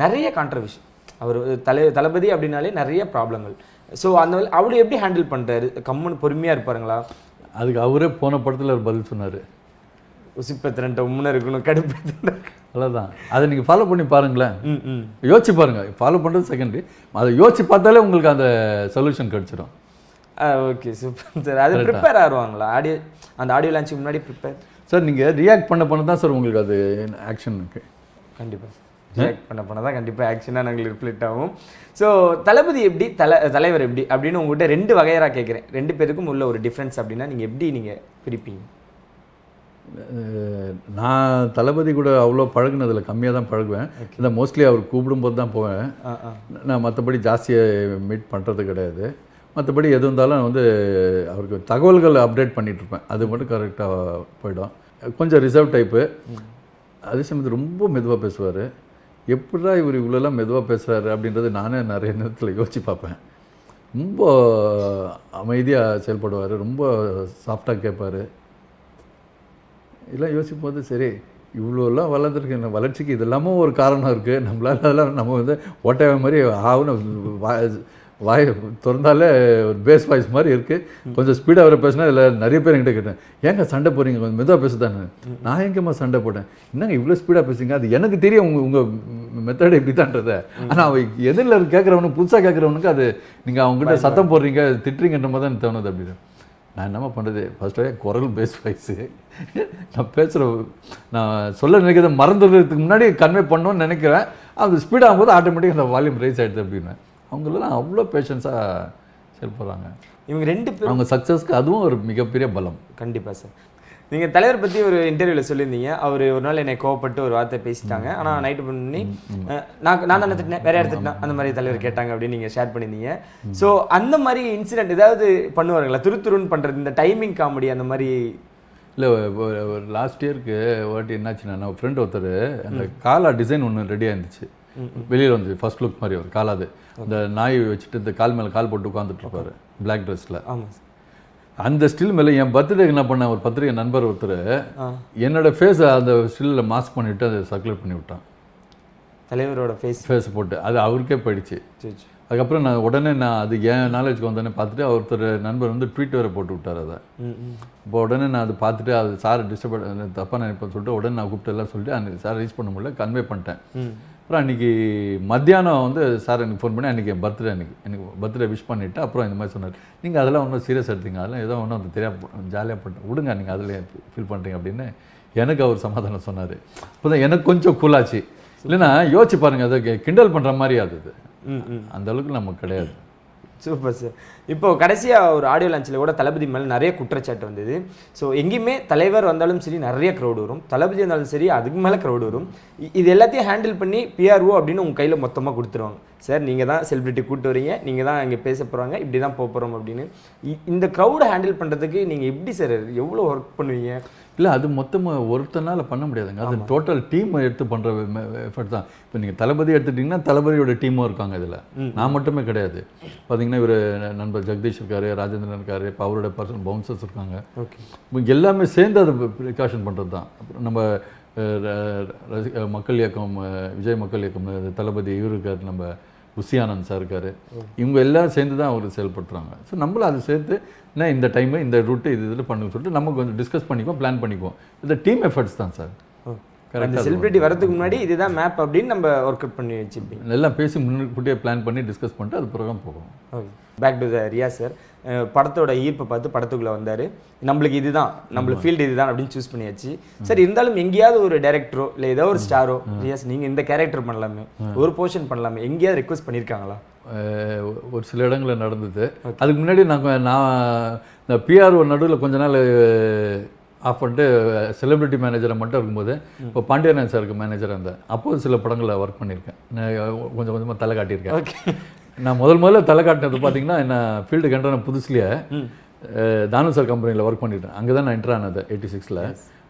நிறைய கான்ட்ரவர்ஷி அவர் தலை தளபதி அப்படின்னாலே நிறைய ப்ராப்ளங்கள் ஸோ அந்த அவர் எப்படி ஹேண்டில் பண்ணுறாரு கம்முன்னு பொறுமையாக இருப்பாருங்களா அதுக்கு அவரே போன படத்தில் அவர் பதில் சொன்னார் உசிப்பை திரண்ட உம்முன்னு இருக்கணும் கடுப்பு அவ்வளோதான் அதை நீங்கள் ஃபாலோ பண்ணி பாருங்களேன் யோசிச்சு பாருங்கள் ஃபாலோ பண்ணுறது செகண்டு அதை யோசிச்சு பார்த்தாலே உங்களுக்கு அந்த சொல்யூஷன் கிடச்சிடும் ஓகே சூப்பர் சார் அது ப்ரிப்பேர் ஆகிருவாங்களா ஆடியோ அந்த ஆடியோ லான்ச்சுக்கு முன்னாடி ப்ரிப்பேர் சார் நீங்கள் ரியாக்ட் பண்ண பண்ண தான் சார் உங்களுக்கு அது ஆக்ஷன் இருக்குது கண்டிப்பாக ரியாக்ட் பண்ண பண்ண தான் கண்டிப்பாக ஆக்ஷனாக நாங்கள் ரிப்ளேட் ஆகும் ஸோ தளபதி எப்படி தலை தலைவர் எப்படி அப்படின்னு உங்கள்கிட்ட ரெண்டு வகையாக கேட்குறேன் ரெண்டு பேருக்கும் உள்ள ஒரு டிஃப்ரென்ஸ் அப்படின்னா நீங்கள் எப்படி நீங்கள் பிரிப்பீங்க நான் தளபதி கூட அவ்வளோ பழகுனதில் கம்மியாக தான் பழகுவேன் இல்லை மோஸ்ட்லி அவர் கூப்பிடும்போது தான் போவேன் நான் மற்றபடி ஜாஸ்தியாக மீட் பண்ணுறது கிடையாது மற்றபடி எது இருந்தாலும் வந்து அவருக்கு தகவல்கள் அப்டேட் பண்ணிகிட்ருப்பேன் அது மட்டும் கரெக்டாக போயிடும் கொஞ்சம் ரிசர்வ் டைப்பு அதே சமயத்தில் ரொம்ப மெதுவாக பேசுவார் எப்படா இவர் இவ்வளோலாம் மெதுவாக பேசுகிறாரு அப்படின்றது நானே நிறைய நேரத்தில் யோசிச்சு பார்ப்பேன் ரொம்ப அமைதியாக செயல்படுவார் ரொம்ப சாஃப்டாக கேட்பார் இதெல்லாம் யோசிக்கும் போது சரி இவ்வளோலாம் வளர்ந்துருக்கு இந்த வளர்ச்சிக்கு இதெல்லாமும் ஒரு காரணம் இருக்குது நம்மளால் அதெல்லாம் நம்ம வந்து ஓட்டை மாதிரி ஆகணும் வாய் திறந்தாலே ஒரு பேஸ் வாய்ஸ் மாதிரி இருக்குது கொஞ்சம் ஸ்பீடாக வர பேசினா இதில் நிறைய பேர் என்கிட்ட கேட்டேன் ஏங்க சண்டை போடுறீங்க கொஞ்சம் மெதுவாக பேசுதானே நான் எங்கேம்மா சண்டை போட்டேன் என்னங்க இவ்வளோ ஸ்பீடாக பேசுங்க அது எனக்கு தெரியும் உங்கள் உங்கள் மெத்தடு இப்படி தான்றத ஆனால் அவன் எதிரில் கேட்குறவனுக்கு புதுசாக கேட்குறவனுக்கு அது நீங்கள் அவங்ககிட்ட சத்தம் போடுறீங்க திட்டுறீங்கன்ற மாதிரி தான் தோணுது அப்படி நான் என்னம்மா பண்ணுறது ஃபஸ்ட்டு குரல் பேஸ் வாய்ஸு நான் பேசுகிற நான் சொல்ல நினைக்கிறத மறந்துடுறதுக்கு முன்னாடி கன்வே பண்ணணும்னு நினைக்கிறேன் அது ஸ்பீட் ஆகும்போது ஆட்டோமேட்டிக்காக அந்த வால்யூம் ரைஸ் ஆகிடுது அப்படின்னு அவங்களெல்லாம் அவ்வளோ பேஷன்ஸாக செயல்படுறாங்க இவங்க ரெண்டு பேரும் அவங்க சக்ஸஸ்க்கு அதுவும் ஒரு மிகப்பெரிய பலம் கண்டிப்பாக சார் நீங்கள் தலைவர் பற்றி ஒரு இன்டர்வியூவில் சொல்லியிருந்தீங்க அவர் ஒரு நாள் என்னை கோவப்பட்டு ஒரு வார்த்தை பேசிட்டாங்க ஆனால் நைட்டு பண்ணி நான் நான் தானே திட்டினேன் வேற இடத்துல அந்த மாதிரி தலைவர் கேட்டாங்க அப்படின்னு நீங்கள் ஷேர் பண்ணியிருந்தீங்க ஸோ அந்த மாதிரி இன்சிடென்ட் ஏதாவது பண்ணுவாருங்களா திருத்துருன்னு பண்ணுறது இந்த டைமிங் காமெடி அந்த மாதிரி இல்லை ஒரு லாஸ்ட் இயருக்கு வாட்டி என்னாச்சுன்னா ஒரு ஃப்ரெண்ட் ஒருத்தர் அந்த காலா டிசைன் ஒன்று ரெடியாக இருந்துச்சு வெளியில் வந்துச்சு ஃபர்ஸ்ட் லுக் மாதிரி ஒரு காலாது இந்த நாய் வச்சுட்டு இந்த கால் மேலே கால் போட்டு உட்காந்துட்டு இருப்பாரு பிளாக் ட்ரெஸ்ஸில் அந்த ஸ்டில் மேலே என் பர்த்டேக்கு என்ன பண்ண ஒரு பத்திரிகை நண்பர் ஒருத்தர் என்னோட ஃபேஸை அந்த ஸ்டில்லில் மாஸ்க் பண்ணிவிட்டு அதை சர்க்குலேட் பண்ணி விட்டான் தலைவரோட ஃபேஸ் ஃபேஸ் போட்டு அது அவருக்கே போயிடுச்சு அதுக்கப்புறம் நான் உடனே நான் அது என் நாலேஜ்க்கு வந்தோடனே பார்த்துட்டு ஒருத்தர் நண்பர் வந்து ட்வீட் வேறு போட்டு விட்டார் அதை இப்போ உடனே நான் அதை பார்த்துட்டு அது சார் டிஸ்டர்ப் தப்பாக நினைப்பேன்னு சொல்லிட்டு உடனே நான் கூப்பிட்டு எல்லாம் சொல்லிட்டு அந்த சார் ரீச் பண்ண முடியல கன்வே பண்ணிட்டேன் அப்புறம் அன்றைக்கி மத்தியானம் வந்து சார் எனக்கு ஃபோன் பண்ணி அன்றைக்கி பர்த்டே அன்றைக்கி எனக்கு பர்த்டே விஷ் பண்ணிவிட்டு அப்புறம் இந்த மாதிரி சொன்னார் நீங்கள் அதெல்லாம் ஒன்றும் சீரியஸ் எடுத்தீங்க அதெல்லாம் ஏதோ ஒன்றும் அந்த தெரியாது ஜாலியாக பண்ண விடுங்க நீங்கள் அதில் ஃபீல் பண்ணுறீங்க அப்படின்னு எனக்கு அவர் சமாதானம் சொன்னார் அப்போ தான் எனக்கு கொஞ்சம் கூலாச்சு இல்லைன்னா யோசிச்சு பாருங்கள் அதை கிண்டல் பண்ணுற மாதிரி அது அந்த அளவுக்கு நமக்கு கிடையாது சூப்பர் சார் இப்போது கடைசியாக ஒரு ஆடியோ லான்ச்சில் கூட தளபதி மேலே நிறைய குற்றச்சாட்டு வந்தது ஸோ எங்கேயுமே தலைவர் வந்தாலும் சரி நிறைய க்ரௌடு வரும் தளபதி வந்தாலும் சரி அதுக்கு மேலே க்ரௌடு வரும் இது எல்லாத்தையும் ஹேண்டில் பண்ணி பிஆர்ஓ அப்படின்னு உங்கள் கையில் மொத்தமாக கொடுத்துருவாங்க சார் நீங்கள் தான் செலிப்ரிட்டி கூப்பிட்டு வரீங்க நீங்கள் தான் இங்கே பேச போகிறாங்க இப்படி தான் போக போகிறோம் அப்படின்னு இந்த க்ரௌடை ஹேண்டில் பண்ணுறதுக்கு நீங்கள் எப்படி சார் எவ்வளோ ஒர்க் பண்ணுவீங்க இல்லை அது மொத்தமாக ஒருத்தனால் பண்ண முடியாதுங்க அது டோட்டல் டீம் எடுத்து பண்ணுற எஃபர்ட் தான் இப்போ நீங்கள் தளபதி எடுத்துட்டிங்கன்னா தளபதியோட டீமும் இருக்காங்க இதில் நான் மட்டுமே கிடையாது பார்த்தீங்கன்னா இவர் நண்பர் ஜெகதீஷ் இருக்காரு ராஜேந்திரன் இருக்காரு இப்போ அவரோட பர்சன் பவுன்சர்ஸ் இருக்காங்க ஓகே எல்லாமே சேர்ந்து அதை ப்ரிகாஷன் பண்ணுறது தான் அப்புறம் நம்ம மக்கள் இயக்கம் விஜய் மக்கள் இயக்கம் தளபதி இவர் இருக்கார் நம்ம உசியானந்த் சார் இருக்கார் இவங்க எல்லாம் சேர்ந்து தான் அவர் செயல்படுறாங்க ஸோ நம்மளும் அதை சேர்த்து என்ன இந்த டைமு இந்த ரூட்டு இது இதில் பண்ணுன்னு சொல்லிட்டு நம்ம கொஞ்சம் டிஸ்கஸ் பண்ணிக்குவோம் பிளான் பண்ணிக்குவோம் இந்த டீம் எஃபர்ட்ஸ் தான் சார் அந்த செலிபிரிட்டி வரதுக்கு முன்னாடி இதுதான் மேப் அப்படின்னு நம்ம ஒர்க் அவுட் பண்ணி வச்சுப்போம் எல்லாம் பேசி முன்னுக்கு பிளான் பண்ணி டிஸ்கஸ் பண்ணிட்டு அது பிறகு போகும் பேக் டு த ரியா சார் படத்தோட ஈர்ப்பை பார்த்து படத்துக்குள்ளே வந்தார் நம்மளுக்கு இதுதான் நம்மளுக்கு ஃபீல்டு இதுதான் அப்படின்னு சூஸ் பண்ணியாச்சு சார் இருந்தாலும் எங்கேயாவது ஒரு டைரக்டரோ இல்லை ஏதோ ஒரு ஸ்டாரோ ரியாஸ் நீங்கள் இந்த கேரக்டர் பண்ணலாமே ஒரு போர்ஷன் பண்ணலாமே எங்கேயாவது ரெக்வஸ்ட் பண்ணியிருக்காங்களா ஒரு சில இடங்களில் நடந்தது அதுக்கு முன்னாடி நான் நான் பிஆர்ஓ நடுவில் கொஞ்ச நாள் ஆஃப் பண்ணிட்டு செலிபிரிட்டி மேனேஜரை மட்டும் இருக்கும்போது இப்போ பாண்டியன் சாருக்கு மேனேஜராக இருந்தேன் அப்போது சில படங்களில் ஒர்க் பண்ணியிருக்கேன் கொஞ்சம் கொஞ்சமாக தலை காட்டியிருக்கேன் நான் முதல் முதல்ல தலை காட்டினது பார்த்தீங்கன்னா என்ன ஃபீல்டு கண்டன புதுசுலேயே தானு சார் கம்பெனியில் ஒர்க் பண்ணிட்டேன் அங்கே தான் நான் என்ட்ரு ஆனது எயிட்டி சிக்ஸில்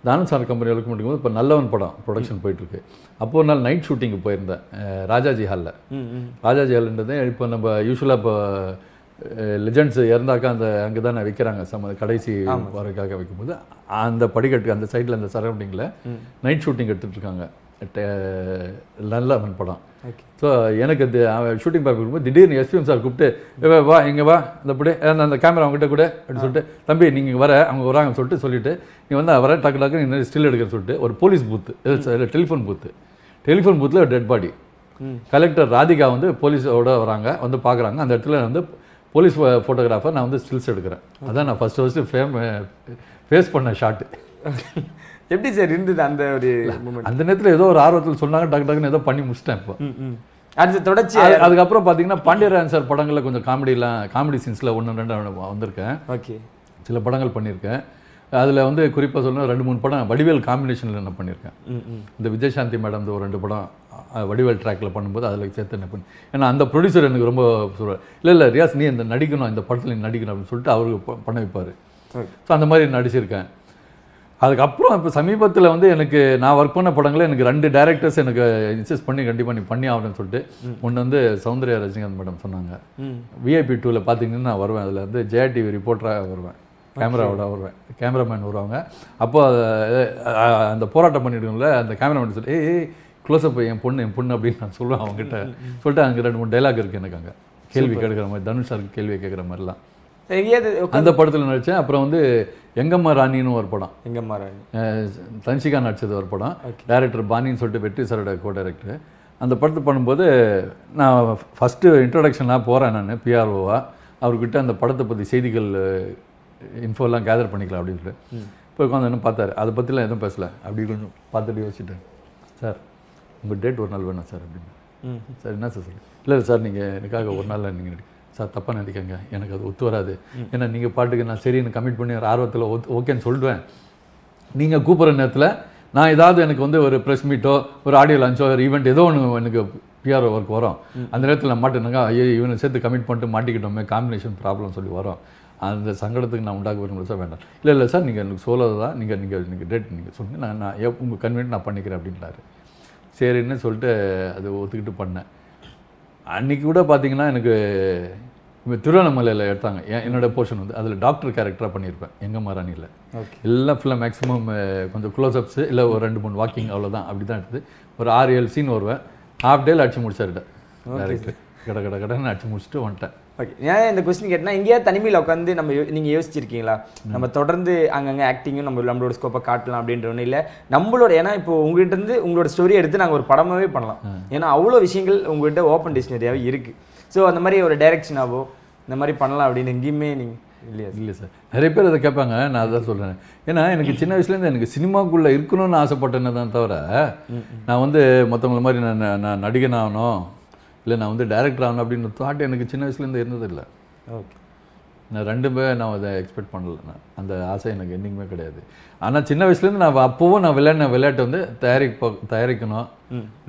தானு சார் கம்பெனியில் ஒர்க் பண்ணிக்கும்போது இப்போ நல்லவன் படம் ப்ரொடக்ஷன் போயிட்டுருக்கு அப்போ ஒரு நாள் நைட் ஷூட்டிங்கு போயிருந்தேன் ராஜாஜி ஹாலில் ராஜாஜி ஹால்ன்றது இப்போ நம்ம யூஸ்வலாக இப்போ லெஜண்ட்ஸ் இறந்தாக்கா அந்த அங்கே நான் விற்கிறாங்க சம கடைசி வாரக்காக வைக்கும்போது அந்த படிக்கட்டு அந்த சைடில் அந்த சரௌண்டிங்கில் நைட் ஷூட்டிங் எடுத்துகிட்ருக்காங்க நல்ல அவன் படம் ஸோ எனக்கு அது ஷூட்டிங் பார்க்கும்போது திடீர்னு எஸ்பிஎம் சார் கூப்பிட்டு வா இங்கே வா இந்த படி அந்த கேமரா அவங்ககிட்ட கூட அப்படின்னு சொல்லிட்டு தம்பி நீங்கள் வர அவங்க வராங்கன்னு சொல்லிட்டு சொல்லிட்டு நீ வந்து வர டக்கு டக்கு ஸ்டில் எடுக்கிறேன்னு சொல்லிட்டு ஒரு போலீஸ் பூத்து டெலிஃபோன் பூத்து டெலிஃபோன் பூத்தில் ஒரு டெட் பாடி கலெக்டர் ராதிகா வந்து போலீஸோட வராங்க வந்து பார்க்குறாங்க அந்த இடத்துல வந்து போலீஸ் ஃபோட்டோகிராஃபர் நான் வந்து ஸ்டில்ஸ் எடுக்கிறேன் அதான் நான் ஃபஸ்ட்டு ஃபஸ்ட்டு ஃபேம் ஃபேஸ் பண்ண ஷாட்டு எப்படி சார் இருந்தது அந்த ஒரு அந்த நேரத்தில் ஏதோ ஒரு ஆர்வத்தில் சொன்னாங்க டக்கு டக்குன்னு ஏதோ பண்ணி முடிச்சிட்டேன் இப்போ அது தொடர்ச்சி அதுக்கப்புறம் பார்த்தீங்கன்னா பாண்டியராஜன் சார் படங்களில் கொஞ்சம் காமெடியெலாம் காமெடி சீன்ஸில் ஒன்று ரெண்டு வந்திருக்கேன் ஓகே சில படங்கள் பண்ணியிருக்கேன் அதில் வந்து குறிப்பாக சொல்லணும் ரெண்டு மூணு படம் வடிவேல் காம்பினேஷனில் என்ன பண்ணியிருக்கேன் இந்த விஜயசாந்தி மேடம் ஒரு ரெண்டு படம் வடிவேல் ட்ராக்கில் பண்ணும்போது அதில் சேர்த்து என்ன பண்ணி ஏன்னா அந்த ப்ரொடியூசர் எனக்கு ரொம்ப சொல்கிறார் இல்லை இல்லை ரியாஸ் நீ இந்த நடிக்கணும் இந்த படத்தில் நீ நடிக்கணும் அப்படின்னு சொல்லிட்டு அவருக்கு பண்ண வைப்பார் ஸோ அந்த மாதிரி நடிச்சிருக்கேன் அதுக்கப்புறம் இப்போ சமீபத்தில் வந்து எனக்கு நான் ஒர்க் பண்ண படங்களில் எனக்கு ரெண்டு டேரக்டர்ஸ் எனக்கு இன்சிஸ்ட் பண்ணி கண்டிப்பாக நீ பண்ணி ஆகணும்னு சொல்லிட்டு ஒன்று வந்து சௌந்தர்யா ரஜினிகாந்த் மேடம் சொன்னாங்க விஐபி டூவில் பார்த்தீங்கன்னா நான் வருவேன் அதில் வந்து ஜேஆர்டிவி ரிப்போர்ட்டராக வருவேன் கேமராவோட வருவேன் கேமராமேன் வருவாங்க அப்போ அந்த போராட்டம் பண்ணிடுவோம்ல அந்த கேமராமேன் சொல்லி ஏ க்ளோஸ்அப் என் பொண்ணு என் பொண்ணு அப்படின்னு நான் சொல்லுவேன் அவங்ககிட்ட சொல்லிட்டு அங்கே ரெண்டு மூணு டைலாக் இருக்குது எனக்கு அங்கே கேள்வி கேட்குற மாதிரி தனுஷ் சாருக்கு கேள்வி கேட்குற மாதிரிலாம் அந்த படத்தில் நடித்தேன் அப்புறம் வந்து எங்கம்மா ராணின்னு ஒரு படம் எங்கம்மா ராணி தன்ஷிகா நடித்தது ஒரு படம் டேரக்டர் பாணின்னு சொல்லிட்டு வெற்றி சாரோட கோ டைரக்டர் அந்த படத்தை பண்ணும்போது நான் ஃபஸ்ட்டு இன்ட்ரடக்ஷனாக போகிறேன் நான் பிஆர்ஓவாக அவர்கிட்ட அந்த படத்தை பற்றி செய்திகள் இன்ஃபோலாம் கேதர் பண்ணிக்கலாம் அப்படின்னு சொல்லிட்டு இப்போ உட்காந்து பார்த்தாரு அதை பற்றிலாம் எதுவும் பேசலை அப்படி கொஞ்சம் பார்த்துட்டு யோசிச்சுட்டேன் சார் உங்கள் டேட் ஒரு நாள் வேணும் சார் அப்படின்னு சார் என்ன சார் சொல்லு இல்லை சார் நீங்கள் எனக்காக ஒரு நாள் நீங்கள் சார் தப்பாக நினைக்கங்க எனக்கு அது ஒத்து வராது ஏன்னா நீங்கள் பாட்டுக்கு நான் சரின்னு கமிட் பண்ணி ஒரு ஆர்வத்தில் ஓகேன்னு சொல்லிடுவேன் நீங்கள் கூப்பிட்ற நேரத்தில் நான் ஏதாவது எனக்கு வந்து ஒரு ப்ரெஸ் மீட்டோ ஒரு ஆடியோ லான்ச்சோ ஒரு ஈவெண்ட் ஏதோ ஒன்று எனக்கு பிஆர் ஒர்க் வரும் அந்த நேரத்தில் மாட்டேன்னாக்கா ஐயோ இவனை சேர்த்து கமிட் பண்ணிட்டு மாட்டிக்கிட்டோமே காம்பினேஷன் ப்ராப்ளம் சொல்லி வரும் அந்த சங்கடத்துக்கு நான் உண்டாக்க விரும்பல சார் வேண்டாம் இல்லை இல்லை சார் நீங்கள் எனக்கு சோலோ தான் நீங்கள் நீங்கள் நீங்கள் டேட் நீங்கள் சொல்லுங்கள் நான் நான் உங்கள் கன்வீனியன்ட் நான் பண்ணிக்கிறேன் அப்படின்னாரு சரின்னு சொல்லிட்டு அது ஒத்துக்கிட்டு பண்ணேன் அன்றைக்கி கூட பார்த்தீங்கன்னா எனக்கு திருவண்ணாமலையில் எடுத்தாங்க என்னோடய போர்ஷன் வந்து அதில் டாக்டர் கேரக்டராக பண்ணியிருப்பேன் எங்கள் மாராணியில் எல்லாம் ஃபுல்லாக மேக்ஸிமம் கொஞ்சம் க்ளோஸ்அப்ஸு இல்லை ஒரு ரெண்டு மூணு வாக்கிங் அவ்வளோதான் அப்படி தான் எடுத்து ஒரு ஆறு ஏழு சீன் வருவேன் ஹாஃப் டேல அடிச்சு முடிச்சாருட்டேன் கடை கட கட கடன்னு அடிச்சு முடிச்சுட்டு வந்துட்டேன் ஓகே ஏன் இந்த கொஸ்டின் கேட்டால் எங்கேயாவது தனிமையில் உட்காந்து நம்ம நீங்கள் யோசிச்சிருக்கீங்களா நம்ம தொடர்ந்து அங்கங்கே ஆக்டிங்கும் நம்ம நம்மளோட ஸ்கோப்பை காட்டலாம் அப்படின்ற ஒன்றும் இல்லை நம்மளோட ஏன்னா இப்போ உங்ககிட்ட இருந்து உங்களோட ஸ்டோரி எடுத்து நாங்கள் ஒரு படமாகவே பண்ணலாம் ஏன்னா அவ்வளோ விஷயங்கள் உங்கள்கிட்ட ஓப்பன் டிக்ஷனரியாகவே இருக்குது ஸோ அந்த மாதிரி ஒரு டைரக்ஷனாகவோ இந்த மாதிரி பண்ணலாம் அப்படின்னு எங்கேயுமே நீங்கள் இல்லையா இல்லை சார் நிறைய பேர் அதை கேட்பாங்க நான் அதான் சொல்கிறேன் ஏன்னா எனக்கு சின்ன வயசுலேருந்து எனக்கு சினிமாக்குள்ளே இருக்கணும்னு ஆசைப்பட்டேன்னு தான் தவிர நான் வந்து மற்றவங்கள மாதிரி நான் நான் நடிகன் ஆகணும் இல்லை நான் வந்து டேரக்டர் ஆகணும் அப்படின்னு தாட் எனக்கு சின்ன வயசுலேருந்து இருந்ததில்லை ஓகே நான் ரெண்டுமே நான் அதை எக்ஸ்பெக்ட் பண்ணல நான் அந்த ஆசை எனக்கு என்றைக்குமே கிடையாது ஆனால் சின்ன வயசுலேருந்து நான் அப்போவும் நான் விளையாடின விளையாட்டு வந்து தயாரிப்ப தயாரிக்கணும்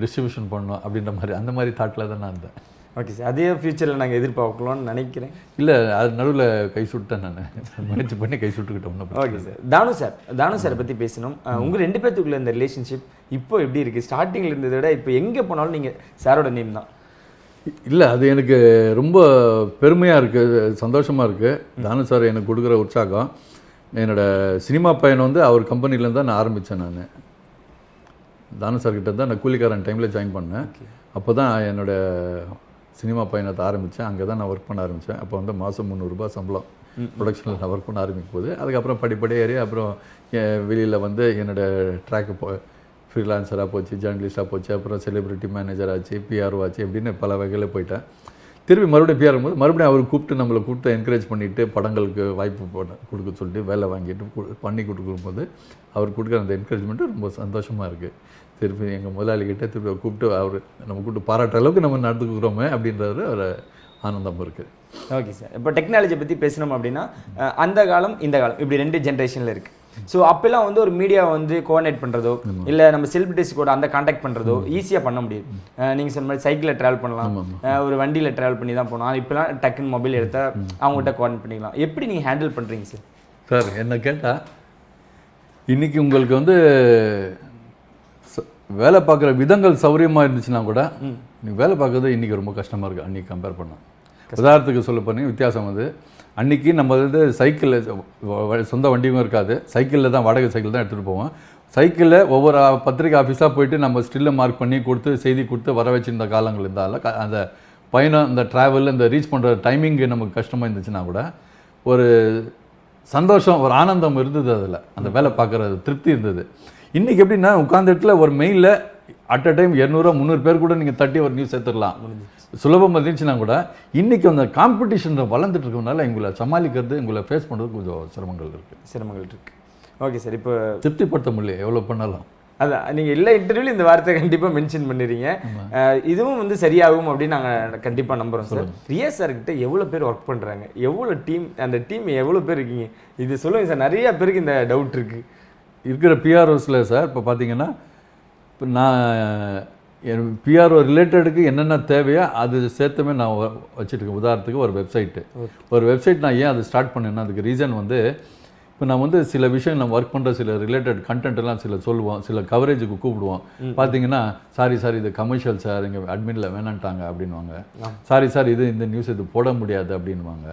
டிஸ்ட்ரிபியூஷன் பண்ணணும் அப்படின்ற மாதிரி அந்த மாதிரி தாட்டில் தான் நான் இருந்தேன் ஓகே சார் அதே ஃபியூச்சரில் நாங்கள் எதிர்பார்க்கலாம்னு நினைக்கிறேன் இல்லை அது நடுவில் கை சுட்டேன் நான் [laughs] முயற்சி பண்ணி கை சுட்டுக்கிட்டோம் okay sir Thanu sir Thanu சாரை பற்றி பேசணும் உங்கள் ரெண்டு பேர்த்துக்குள்ள இந்த ரிலேஷன்ஷிப் இப்போ எப்படி இருக்குது ஸ்டார்டிங்கில் இருந்ததை விட இப்போ எங்கே போனாலும் நீங்கள் சாரோட நேம் தான் இல்லை அது எனக்கு ரொம்ப பெருமையாக இருக்குது சந்தோஷமாக இருக்குது தானு சார் எனக்கு கொடுக்குற உற்சாகம் என்னோடய சினிமா பயணம் வந்து அவர் கம்பெனிலேருந்து தான் நான் ஆரம்பித்தேன் நான் தானு சார்கிட்ட தான் நான் கூலிக்காரன் டைமில் ஜாயின் பண்ணேன் அப்போ தான் என்னோடய சினிமா பயணத்தை ஆரம்பித்தேன் அங்கே தான் நான் ஒர்க் பண்ண ஆரம்பித்தேன் அப்போ வந்து மாதம் முந்நூறுபா சம்பளம் ப்ரொடக்ஷனில் நான் ஒர்க் பண்ண ஆரம்பிக்கும் போது அதுக்கப்புறம் படிப்படி ஏறி அப்புறம் வெளியில் வந்து என்னோடய ட்ராக்கு போ ஃப்ரீலான்சராக போச்சு ஜேர்னலிஸ்டாக போச்சு அப்புறம் செலிப்ரிட்டி மேனேஜர் ஆச்சு பிஆர் ஆச்சு அப்படின்னு பல வகையில் போயிட்டேன் திரும்பி மறுபடியும் பிஆர் போது மறுபடியும் அவர் கூப்பிட்டு நம்மளை கூப்பிட்டு என்கரேஜ் பண்ணிவிட்டு படங்களுக்கு வாய்ப்பு கொடுக்க சொல்லிட்டு வேலை வாங்கிட்டு பண்ணி கொடுக்கும்போது அவர் கொடுக்குற அந்த என்கரேஜ்மெண்ட்டு ரொம்ப சந்தோஷமாக இருக்குது திருப்பி எங்கள் முதலாளிகிட்ட திருப்பி கூப்பிட்டு அவர் நம்ம கூப்பிட்டு பாராட்டுற அளவுக்கு நம்ம நடந்துக்கிறோமே அப்படின்றது ஒரு ஆனந்தம் இருக்குது ஓகே சார் இப்போ டெக்னாலஜி பற்றி பேசணும் அப்படின்னா அந்த காலம் இந்த காலம் இப்படி ரெண்டு ஜென்ரேஷனில் இருக்குது ஸோ அப்பெல்லாம் வந்து ஒரு மீடியாவை வந்து கோஆர்டினேட் பண்ணுறதோ இல்லை நம்ம செலிபிரிட்டிஸ் கூட அந்த காண்டாக்ட் பண்ணுறதோ ஈஸியாக பண்ண முடியுது நீங்கள் சொன்ன மாதிரி சைக்கிளில் ட்ராவல் பண்ணலாம் ஒரு வண்டியில் ட்ராவல் பண்ணி தான் போகணும் இப்போலாம் டக்குன்னு மொபைல் எடுத்தால் அவங்ககிட்ட கோஆர்டினேட் பண்ணிக்கலாம் எப்படி நீங்கள் ஹேண்டில் பண்ணுறீங்க சார் சார் என்ன கேட்டால் இன்றைக்கி உங்களுக்கு வந்து வேலை பார்க்குற விதங்கள் சௌரியமாக இருந்துச்சுன்னா கூட நீ வேலை பார்க்குறது இன்றைக்கி ரொம்ப கஷ்டமாக இருக்குது அன்றைக்கி கம்பேர் பண்ண உதாரணத்துக்கு சொல்ல போனீங்க வித்தியாசம் வந்து அன்றைக்கி நம்ம வந்து சைக்கிளில் சொந்த வண்டியும் இருக்காது சைக்கிளில் தான் வாடகை சைக்கிள் தான் எடுத்துகிட்டு போவோம் சைக்கிளில் ஒவ்வொரு பத்திரிக்கை ஆஃபீஸாக போயிட்டு நம்ம ஸ்டில்லை மார்க் பண்ணி கொடுத்து செய்தி கொடுத்து வர வச்சுருந்த காலங்கள் இருந்தால அந்த பயணம் இந்த ட்ராவல் இந்த ரீச் பண்ணுற டைமிங் நமக்கு கஷ்டமாக இருந்துச்சுன்னா கூட ஒரு சந்தோஷம் ஒரு ஆனந்தம் இருந்தது அதில் அந்த வேலை பார்க்குறது திருப்தி இருந்தது இன்றைக்கி எப்படின்னா உட்காந்த இடத்துல ஒரு மெயிலில் அட் அ டைம் இரநூறுவா முந்நூறு பேர் கூட நீங்கள் தட்டி ஒரு நியூஸ் சேர்த்துடலாம் சுலபமாக இருந்துச்சுன்னா கூட இன்றைக்கி அந்த காம்படிஷனில் வளர்ந்துட்டு இருக்கிறதுனால எங்களை சமாளிக்கிறது எங்களை ஃபேஸ் பண்ணுறது கொஞ்சம் சிரமங்கள் இருக்குது சிரமங்கள் இருக்குது ஓகே சார் இப்போ திருப்திப்படுத்த முடியல எவ்வளோ பண்ணலாம் அதான் நீங்கள் எல்லா இன்டர்வியூலையும் இந்த வார்த்தையை கண்டிப்பாக மென்ஷன் பண்ணிடுறீங்க இதுவும் வந்து சரியாகும் அப்படின்னு நாங்கள் கண்டிப்பாக நம்புகிறோம் சார் ரியா கிட்ட எவ்வளோ பேர் ஒர்க் பண்ணுறாங்க எவ்வளோ டீம் அந்த டீம் எவ்வளோ பேர் இருக்கீங்க இது சொல்லுங்கள் சார் நிறையா பேருக்கு இந்த டவுட் இருக்குது இருக்கிற பிஆர்ஓஸில் சார் இப்போ பார்த்தீங்கன்னா இப்போ நான் என் பிஆர்ஓ ரிலேட்டடுக்கு என்னென்ன தேவையோ அது சேர்த்துமே நான் வச்சுருக்கேன் உதாரணத்துக்கு ஒரு வெப்சைட்டு ஒரு வெப்சைட் நான் ஏன் அது ஸ்டார்ட் பண்ணேன்னா அதுக்கு ரீசன் வந்து இப்போ நான் வந்து சில விஷயம் நான் ஒர்க் பண்ணுற சில ரிலேட்டட் கண்டென்ட்லாம் சில சொல்லுவோம் சில கவரேஜுக்கு கூப்பிடுவோம் பார்த்தீங்கன்னா சாரி சார் இது கமர்ஷியல் சார் இங்கே அட்மினில் வேணான்ட்டாங்க அப்படின்வாங்க சாரி சார் இது இந்த நியூஸ் இது போட முடியாது அப்படின்வாங்க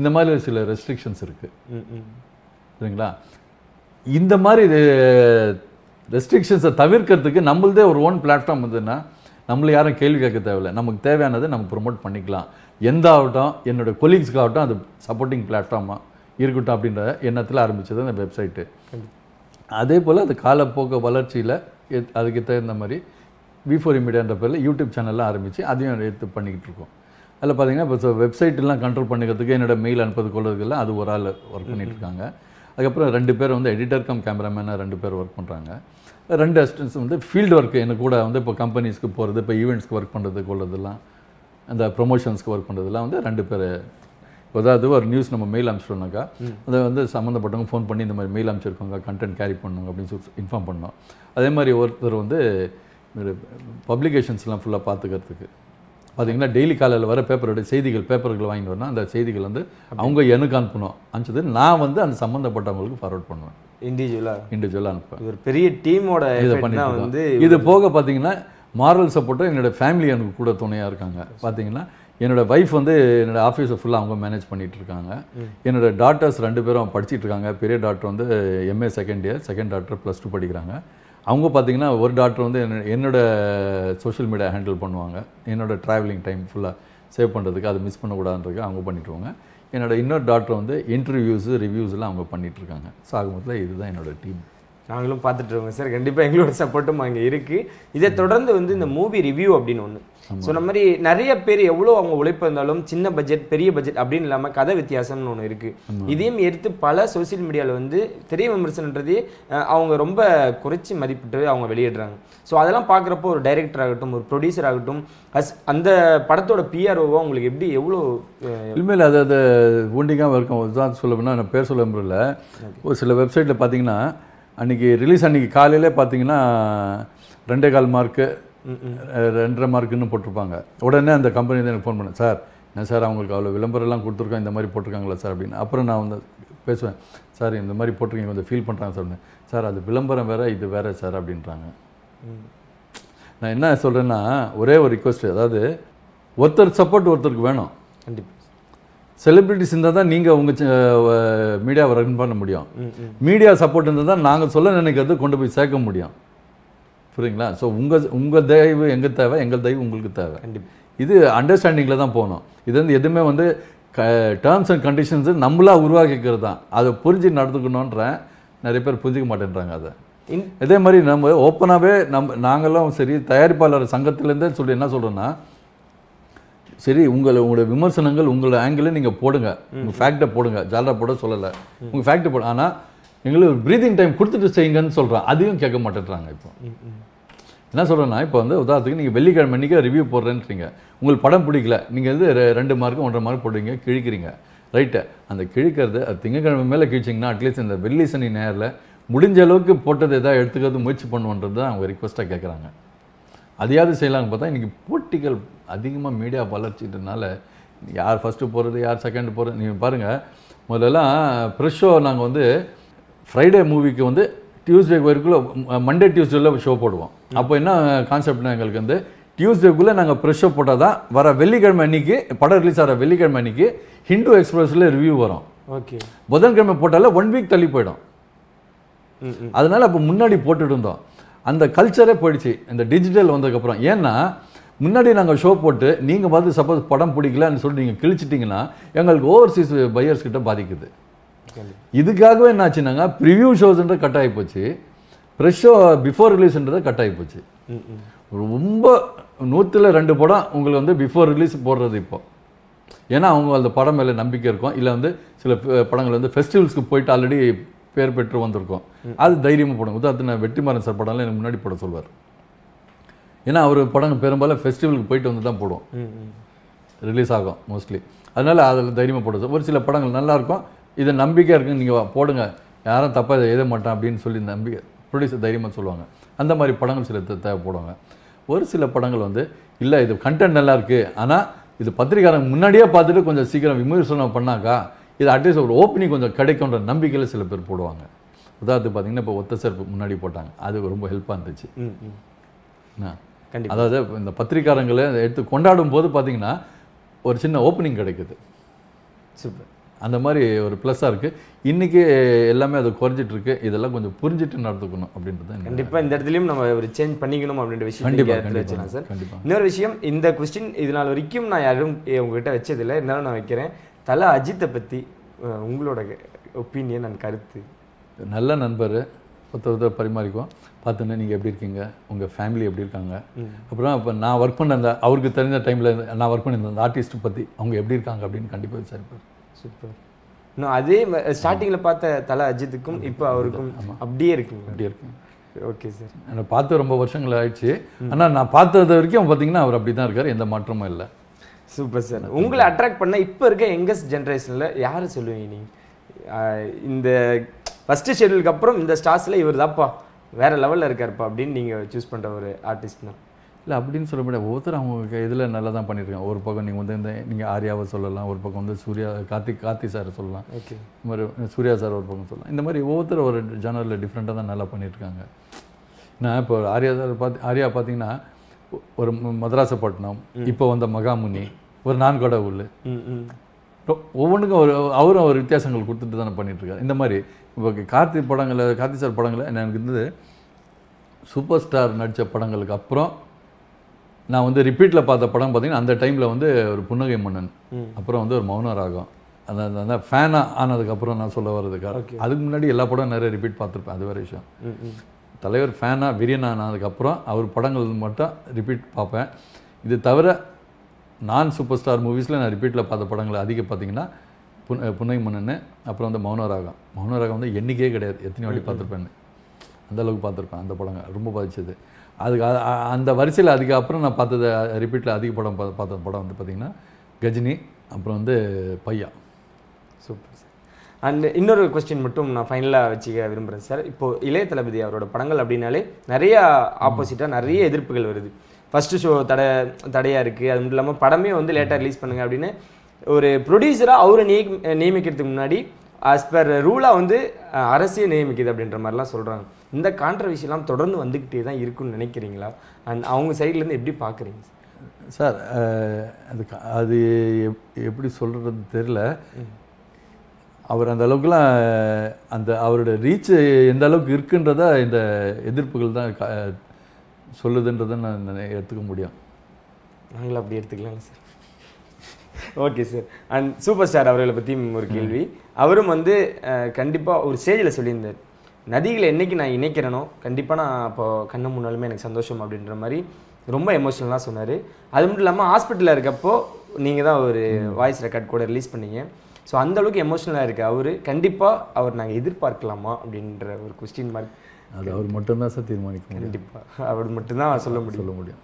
இந்த மாதிரி சில ரெஸ்ட்ரிக்ஷன்ஸ் இருக்குது சரிங்களா இந்த மாதிரி இது ரெஸ்ட்ரிக்ஷன்ஸை தவிர்க்கிறதுக்கு நம்மள்தே ஒரு ஓன் பிளாட்ஃபார்ம் வந்துன்னா நம்மளை யாரும் கேள்வி கேட்க தேவையில்லை நமக்கு தேவையானதை நம்ம ப்ரொமோட் பண்ணிக்கலாம் எந்த ஆகட்டும் என்னோடய கொலீக்ஸ்க்காகட்டும் அது சப்போர்ட்டிங் பிளாட்ஃபார்மாக இருக்கட்டும் அப்படின்ற எண்ணத்தில் ஆரம்பித்தது அந்த வெப்சைட்டு அதே போல் அது காலப்போக்க வளர்ச்சியில் அதுக்கு தகுந்த மாதிரி வி ஃபோர் மீடியான்ற பேரில் யூடியூப் சேனல்லாம் ஆரம்பித்து அதையும் எடுத்து பண்ணிக்கிட்டு இருக்கோம் அதில் பார்த்திங்கன்னா இப்போ வெப்சைட்லாம் கண்ட்ரோல் பண்ணிக்கிறதுக்கு என்னோடய மெயில் அனுப்புறது கொள்றதுக்கெல்லாம் அது ஒரு ஆள் ஒர்க் பண்ணிகிட்ருக்காங்க அதுக்கப்புறம் ரெண்டு பேர் வந்து எடிட்டர் கம் கேமராமேனாக ரெண்டு பேர் ஒர்க் பண்ணுறாங்க ரெண்டு அசிஸ்டன்ஸ் வந்து ஃபீல்டு ஒர்க்கு எனக்கு கூட வந்து இப்போ கம்பெனிஸ்க்கு போகிறது இப்போ ஈவெண்ட்ஸ்க்கு ஒர்க் பண்ணுறதுக்கு உள்ளதெல்லாம் அந்த ப்ரொமோஷன்ஸ்க்கு ஒர்க் பண்ணுறதுலாம் வந்து ரெண்டு பேர் அதாவது ஒரு நியூஸ் நம்ம மெயில் அனுப்பிச்சிட்டோம்னாக்கா அதை வந்து சம்மந்தப்பட்டவங்க ஃபோன் பண்ணி இந்த மாதிரி மெயில் அனுப்பிச்சிருக்கோங்க கண்டென்ட் கேரி பண்ணுங்க அப்படின்னு சொல்லி இன்ஃபார்ம் பண்ணோம் அதே மாதிரி ஒருத்தர் வந்து பப்ளிகேஷன்ஸ்லாம் ஃபுல்லாக பார்த்துக்கிறதுக்கு பார்த்தீங்கன்னா டெய்லி காலையில் வர பேப்பரோட செய்திகள் பேப்பர்கள் வாங்கிட்டு வரணும் அந்த செய்திகள் வந்து அவங்க எனக்கு அனுப்பணும் அனுப்பிச்சது நான் வந்து அந்த சம்மந்தப்பட்டவங்களுக்கு ஃபார்வர்ட் பண்ணுவேன் இண்டிவிஜுவலாக இண்டிவிஜுவலாக அனுப்புவேன் ஒரு பெரிய டீமோட இதை பண்ணி வந்து இது போக பார்த்தீங்கன்னா மாரல் சப்போர்ட்டாக என்னோடய ஃபேமிலி எனக்கு கூட துணையாக இருக்காங்க பார்த்தீங்கன்னா என்னோடய ஒய்ஃப் வந்து என்னோடய ஆஃபீஸை ஃபுல்லாக அவங்க மேனேஜ் பண்ணிகிட்டு இருக்காங்க என்னோடய டாக்டர்ஸ் ரெண்டு பேரும் படிச்சுட்டு இருக்காங்க பெரிய டாக்டர் வந்து MA second year second doctor plus two படிக்கிறாங்க அவங்க பார்த்தீங்கன்னா ஒரு டாக்டர் வந்து என்ன என்னோடய சோஷியல் மீடியா ஹேண்டில் பண்ணுவாங்க என்னோடய ட்ராவலிங் டைம் ஃபுல்லாக சேவ் பண்ணுறதுக்கு அதை மிஸ் பண்ணக்கூடாதுன்றதுக்கு அவங்க பண்ணிட்டுருவாங்க என்னோடய இன்னொரு டாக்டர் வந்து இன்டர்வியூஸு ரிவ்யூஸ்லாம் அவங்க பண்ணிகிட்ருக்காங்க ஸோ ஆக இதுதான் என்னோடய டீம் நாங்களும் பார்த்துட்ருக்கோம் சார் கண்டிப்பாக எங்களோட சப்போர்ட்டும் அங்கே இருக்குது இதை தொடர்ந்து வந்து இந்த மூவி ரிவ்யூ அப்படின்னு ஒன்று ஸோ இந்த மாதிரி நிறைய பேர் எவ்வளோ அவங்க உழைப்பு இருந்தாலும் சின்ன பட்ஜெட் பெரிய பட்ஜெட் அப்படின்னு இல்லாமல் கதை வித்தியாசம்னு ஒன்று இருக்குது இதையும் எடுத்து பல சோசியல் மீடியாவில் வந்து தெரிய விமர்சனன்றதே அவங்க ரொம்ப குறைச்சி மதிப்பிட்டு அவங்க வெளியிடுறாங்க ஸோ அதெல்லாம் பார்க்குறப்போ ஒரு டைரக்டர் ஆகட்டும் ஒரு ப்ரொடியூசர் ஆகட்டும் அஸ் அந்த படத்தோட பிஆர்ஓவோ உங்களுக்கு எப்படி எவ்வளோ உண்மையில் அது அதை ஊண்டிங்காக இருக்கும் தான் சொல்ல நான் பேர் சொல்ல முடியல ஒரு சில வெப்சைட்டில் பார்த்தீங்கன்னா அன்றைக்கி ரிலீஸ் அன்றைக்கி காலையிலே பார்த்தீங்கன்னா ரெண்டே கால் மார்க்கு ரெண்டரை மார்க்குன்னு போட்டிருப்பாங்க உடனே அந்த கம்பெனி தான் எனக்கு ஃபோன் பண்ணேன் சார் என்ன சார் அவங்களுக்கு அவ்வளோ விளம்பரம்லாம் கொடுத்துருக்கோம் இந்த மாதிரி போட்டிருக்காங்களா சார் அப்படின்னு அப்புறம் நான் வந்து பேசுவேன் சார் இந்த மாதிரி போட்டிருக்கீங்க கொஞ்சம் ஃபீல் பண்ணுறாங்க சார் சார் அது விளம்பரம் வேறு இது வேறு சார் அப்படின்றாங்க நான் என்ன சொல்கிறேன்னா ஒரே ஒரு ரிக்வஸ்ட் அதாவது ஒருத்தர் சப்போர்ட் ஒருத்தருக்கு வேணும் கண்டிப்பாக செலிபிரிட்டிஸ் இருந்தால் தான் நீங்கள் உங்கள் மீடியாவை ரன் பண்ண முடியும் மீடியா சப்போர்ட் இருந்தால் தான் நாங்கள் சொல்ல நினைக்கிறது கொண்டு போய் சேர்க்க முடியும் புரியுங்களா ஸோ உங்கள் உங்கள் தயவு எங்கள் தேவை எங்கள் தயவு உங்களுக்கு தேவை இது அண்டர்ஸ்டாண்டிங்கில் தான் போகணும் இது வந்து எதுவுமே வந்து க டேர்ம்ஸ் அண்ட் கண்டிஷன்ஸு நம்மளாக உருவாக்கிக்கிறது தான் அதை புரிஞ்சு நடந்துக்கணுன்ற நிறைய பேர் புரிஞ்சிக்க மாட்டேன்றாங்க அதை இதே மாதிரி நம்ம ஓப்பனாகவே நம்ம நாங்களும் சரி தயாரிப்பாளர் சங்கத்திலேருந்தே சொல்லி என்ன சொல்கிறோன்னா சரி உங்களை உங்களோட விமர்சனங்கள் உங்களோட ஆங்கிள் நீங்கள் போடுங்க உங்கள் ஃபேக்டை போடுங்க ஜாலராக போட சொல்லலை உங்கள் ஃபேக்டை போட ஆனால் எங்களுக்கு ப்ரீதிங் டைம் கொடுத்துட்டு செய்யுங்கன்னு சொல்கிறேன் அதையும் கேட்க மாட்டேறாங்க இப்போ என்ன சொல்கிறேன்னா இப்போ வந்து உதாரணத்துக்கு நீங்கள் வெள்ளிக்கிழமை அன்றைக்கி ரிவ்யூ போடுறேன்றீங்க உங்களுக்கு படம் பிடிக்கல நீங்கள் வந்து ரெண்டு மார்க்கு ஒன்றரை மார்க் போடுறீங்க கிழிக்கிறீங்க ரைட்டை அந்த கிழிக்கிறது அது திங்கக்கிழமை மேலே கிழிச்சிங்கன்னா அட்லீஸ்ட் இந்த வெள்ளி சனி நேரில் முடிஞ்ச அளவுக்கு போட்டது எதாவது எடுத்துக்கிறது முயற்சி பண்ணுவோன்றது தான் அவங்க ரிக்வஸ்ட்டாக கேட்குறாங்க அதையாவது செய்யலாம்னு பார்த்தா இன்றைக்கி போட்டிகள் அதிகமாக மீடியா வளர்ச்சிட்டனால யார் ஃபஸ்ட்டு போகிறது யார் செகண்ட் போகிறது நீங்கள் பாருங்கள் முதல்லலாம் ப்ரெஷ் ஷோ நாங்கள் வந்து ஃப்ரைடே மூவிக்கு வந்து வரைக்குள்ளே மண்டே டியூஸ்டேல ஷோ போடுவோம் அப்போ என்ன கான்செப்ட்னா எங்களுக்கு வந்து டியூஸ்டேக்குள்ளே நாங்கள் ப்ரெஷ்ஷோ போட்டால் தான் வர வெள்ளிக்கிழமை அன்னைக்கு படம் ரிலீஸ் ஆகிற வெள்ளிக்கிழமை அன்னைக்கு ஹிந்து எக்ஸ்பிரஸில் ரிவ்யூ வரும் ஓகே புதன்கிழமை போட்டால ஒன் வீக் தள்ளி போயிடும் அதனால் அப்போ முன்னாடி போட்டுட்டு இருந்தோம் அந்த கல்ச்சரே போயிடுச்சு இந்த டிஜிட்டல் வந்ததுக்கப்புறம் ஏன்னா முன்னாடி நாங்கள் ஷோ போட்டு நீங்கள் பார்த்து சப்போஸ் படம் பிடிக்கலன்னு சொல்லி நீங்கள் கிழிச்சிட்டிங்கன்னா எங்களுக்கு ஓவர்சீஸ் பையர்ஸ் கிட்ட பாதிக்குது இதுக்காகவே என்னாச்சுனாங்க ப்ரிவியூ ஷோஸ்ன்றது கட் ஆகி போச்சு ப்ரெஷ் ஷோ பிஃபோர் ரிலீஸ்ன்றது கட் ஆகி போச்சு ரொம்ப நூற்றில் ரெண்டு படம் உங்களுக்கு வந்து பிஃபோர் ரிலீஸ் போடுறது இப்போ ஏன்னா அவங்க அந்த படம் மேலே நம்பிக்கை இருக்கும் இல்லை வந்து சில படங்கள் வந்து ஃபெஸ்டிவல்ஸ்க்கு போயிட்டு ஆல்ரெடி பேர் பெற்று வந்திருக்கோம் அது தைரியமாக போடுங்க உதாரணத்து வெற்றிமாறன் சார் படம்லாம் எனக்கு முன்னாடி போட சொல்வார் ஏன்னா அவர் படங்கள் பெரும்பாலும் ஃபெஸ்டிவலுக்கு போயிட்டு வந்து தான் போடுவோம் ரிலீஸ் ஆகும் மோஸ்ட்லி அதனால் அதில் தைரியமாக போடுது ஒரு சில படங்கள் நல்லாயிருக்கும் இதை நம்பிக்கையாக இருக்குது நீங்கள் போடுங்க யாரும் தப்பாக எழுத மாட்டேன் அப்படின்னு சொல்லி நம்பிக்கை ப்ரொடியூசர் தைரியமாக சொல்லுவாங்க அந்த மாதிரி படங்கள் சில தேவைப்படுவாங்க ஒரு சில படங்கள் வந்து இல்லை இது கண்டென்ட் நல்லா இருக்குது ஆனால் இது பத்திரிக்காரங்க முன்னாடியே பார்த்துட்டு கொஞ்சம் சீக்கிரம் விமர்சனம் பண்ணாக்கா இது அட்லீஸ்ட் ஒரு ஓப்பனிங் கொஞ்சம் கிடைக்கும்ன்ற நம்பிக்கையில் சில பேர் போடுவாங்க உதாரணத்துக்கு பார்த்தீங்கன்னா இப்போ ஒத்த சேர்ப்பு முன்னாடி போட்டாங்க அது ரொம்ப ஹெல்ப்பாக இருந்துச்சு அதாவது இந்த பத்திரிக்காரங்களை எடுத்து கொண்டாடும் போது பார்த்தீங்கன்னா ஒரு சின்ன ஓப்பனிங் கிடைக்குது சூப்பர் அந்த மாதிரி ஒரு ப்ளஸ்ஸாக இருக்குது இன்றைக்கி எல்லாமே அது குறைஞ்சிட்ருக்கு இதெல்லாம் கொஞ்சம் புரிஞ்சுட்டு நடத்துக்கணும் அப்படின்றது கண்டிப்பாக இந்த இடத்துலையும் நம்ம ஒரு சேஞ்ச் பண்ணிக்கணும் அப்படின்ற விஷயம் கண்டிப்பாக வச்சுக்கலாம் சார் கண்டிப்பாக இன்னொரு விஷயம் இந்த கொஸ்டின் இது நாள் வரைக்கும் நான் யாரும் உங்ககிட்ட வச்சதில்லை இருந்தாலும் நான் வைக்கிறேன் தலை அஜித்தை பற்றி உங்களோட ஒப்பீனியன் அண்ட் கருத்து நல்ல நண்பர் ஒருத்தர் ஒருத்தர் பரிமாறிக்குவோம் பார்த்தோன்னே நீங்கள் எப்படி இருக்கீங்க உங்கள் ஃபேமிலி எப்படி இருக்காங்க அப்புறம் இப்போ நான் ஒர்க் பண்ண அந்த அவருக்கு தெரிஞ்ச டைமில் நான் ஒர்க் பண்ணியிருந்த அந்த ஆர்டிஸ்ட்டு பற்றி அவங்க எப்படி இருக்காங்க அப்படின்னு கண்டிப்பாக விசாரிப்பார் சூப்பர் இன்னும் அதே ஸ்டார்டிங்கில் பார்த்த தலை அஜித்துக்கும் இப்போ அவருக்கும் அப்படியே இருக்கு அப்படியே இருக்கு ஓகே சார் நான் பார்த்து ரொம்ப வருஷங்கள் ஆயிடுச்சு ஆனால் நான் பார்த்தது வரைக்கும் பார்த்தீங்கன்னா அவர் அப்படி தான் இருக்கார் எந்த மாற்றமும் இல்லை சூப்பர் சார் உங்களை அட்ராக்ட் பண்ண இப்போ இருக்க யங்கஸ்ட் ஜென்ரேஷனில் யாரை சொல்லுவீங்க நீங்கள் இந்த ஃபஸ்ட்டு ஷெட்யூலுக்கு அப்புறம் இந்த ஸ்டார்ஸில் இவர் தான்ப்பா வேறு லெவலில் இருக்கார்ப்பா அப்படின்னு நீங்கள் சூஸ் பண்ணுற ஒரு தான் இல்லை அப்படின்னு சொல்ல முடியாது ஒவ்வொருத்தரும் அவங்க இதில் நல்லா தான் பண்ணியிருக்காங்க ஒரு பக்கம் நீங்கள் வந்து இந்த நீங்கள் ஆர்யாவை சொல்லலாம் ஒரு பக்கம் வந்து சூர்யா கார்த்தி கார்த்தி சார் சொல்லலாம் ஓகே இந்த மாதிரி சூர்யா சார் ஒரு பக்கம் சொல்லலாம் இந்த மாதிரி ஒவ்வொருத்தர் ஒரு ஜானரில் டிஃப்ரெண்ட்டாக தான் நல்லா பண்ணியிருக்காங்க நான் இப்போ ஆர்யா சார் பார்த்து ஆர்யா பார்த்தீங்கன்னா ஒரு மதராசப்பட்டினம் இப்போ வந்த மகாமுனி ஒரு கடை உள் ஒவ்வொன்றுக்கும் ஒரு அவரும் அவர் வித்தியாசங்கள் கொடுத்துட்டு தானே பண்ணிட்டுருக்காரு இந்த மாதிரி இப்போ கார்த்தி படங்களில் கார்த்தி சார் படங்களில் எனக்கு இருந்தது சூப்பர் ஸ்டார் நடித்த படங்களுக்கு அப்புறம் நான் வந்து ரிப்பீட்டில் பார்த்த படம் பார்த்திங்கன்னா அந்த டைமில் வந்து ஒரு புன்னகை மன்னன் அப்புறம் வந்து ஒரு மௌன ராகம் அந்த அந்த ஃபேனாக ஆனதுக்கப்புறம் நான் சொல்ல வர்றதுக்காக அதுக்கு முன்னாடி எல்லா படம் நிறைய ரிப்பீட் பார்த்துருப்பேன் அது வேறு விஷயம் தலைவர் ஃபேனாக விரியன் ஆனதுக்கப்புறம் அவர் படங்கள் மட்டும் ரிப்பீட் பார்ப்பேன் இது தவிர நான் சூப்பர் ஸ்டார் மூவிஸில் நான் ரிப்பீட்டில் பார்த்த படங்கள் அதிகம் பார்த்தீங்கன்னா புன் புன்னை மன்னன் அப்புறம் வந்து மௌனராகம் மௌனராகம் வந்து எண்ணிக்கையே கிடையாது எத்தனை வாட்டி பார்த்துருப்பேன்னு அந்தளவுக்கு பார்த்துருப்பேன் அந்த படங்கள் ரொம்ப பாதிச்சது அதுக்கு அந்த வரிசையில் அதுக்கப்புறம் நான் பார்த்தது ரிப்பீட்டில் அதிக படம் பார்த்த படம் வந்து பார்த்திங்கன்னா கஜினி அப்புறம் வந்து பையா சூப்பர் சார் அண்ட் இன்னொரு கொஸ்டின் மட்டும் நான் ஃபைனலாக வச்சுக்க விரும்புகிறேன் சார் இப்போது இளைய தளபதி அவரோட படங்கள் அப்படின்னாலே நிறையா ஆப்போசிட்டாக நிறைய எதிர்ப்புகள் வருது ஃபஸ்ட்டு ஷோ தடை தடையாக இருக்குது அது மட்டும் இல்லாமல் படமே வந்து லேட்டாக ரிலீஸ் பண்ணுங்கள் அப்படின்னு ஒரு ப்ரொடியூசராக அவரை நியமி நியமிக்கிறதுக்கு முன்னாடி ஆஸ் பர் ரூலாக வந்து அரசே நியமிக்குது அப்படின்ற மாதிரிலாம் சொல்கிறாங்க இந்த கான்ட்ரவர்சிலாம் தொடர்ந்து வந்துக்கிட்டே தான் இருக்குன்னு நினைக்கிறீங்களா அண்ட் அவங்க சைட்லேருந்து எப்படி பார்க்குறீங்க சார் அது அது எப்படி சொல்கிறது தெரில அவர் அந்த அளவுக்குலாம் அந்த அவருடைய ரீச் எந்த அளவுக்கு இருக்குன்றத இந்த எதிர்ப்புகள் தான் சொல்லுதுன்றதை நான் எடுத்துக்க முடியும் நாங்களும் அப்படி எடுத்துக்கலாம் sir okay sir and super star அவர்களை பற்றியும் ஒரு கேள்வி அவரும் வந்து கண்டிப்பாக ஒரு ஸ்டேஜில் சொல்லியிருந்தார் நதிகளை என்றைக்கு நான் இணைக்கிறேனோ கண்டிப்பாக நான் இப்போது கண்ணு முன்னாலுமே எனக்கு சந்தோஷம் அப்படின்ற மாதிரி ரொம்ப எமோஷனலாக சொன்னார் அது மட்டும் இல்லாமல் ஹாஸ்பிட்டலில் இருக்கப்போ நீங்கள் தான் ஒரு வாய்ஸ் ரெக்கார்ட் கூட ரிலீஸ் பண்ணீங்க ஸோ அந்த அளவுக்கு எமோஷனலாக இருக்குது அவர் கண்டிப்பாக அவர் நாங்கள் எதிர்பார்க்கலாமா அப்படின்ற ஒரு கொஸ்டின் மார்க் அது அவர் மட்டும்தான் சார் தீர்மானிக்க முடியும் கண்டிப்பாக அவர் மட்டும்தான் சொல்ல முடியும் சொல்ல முடியும்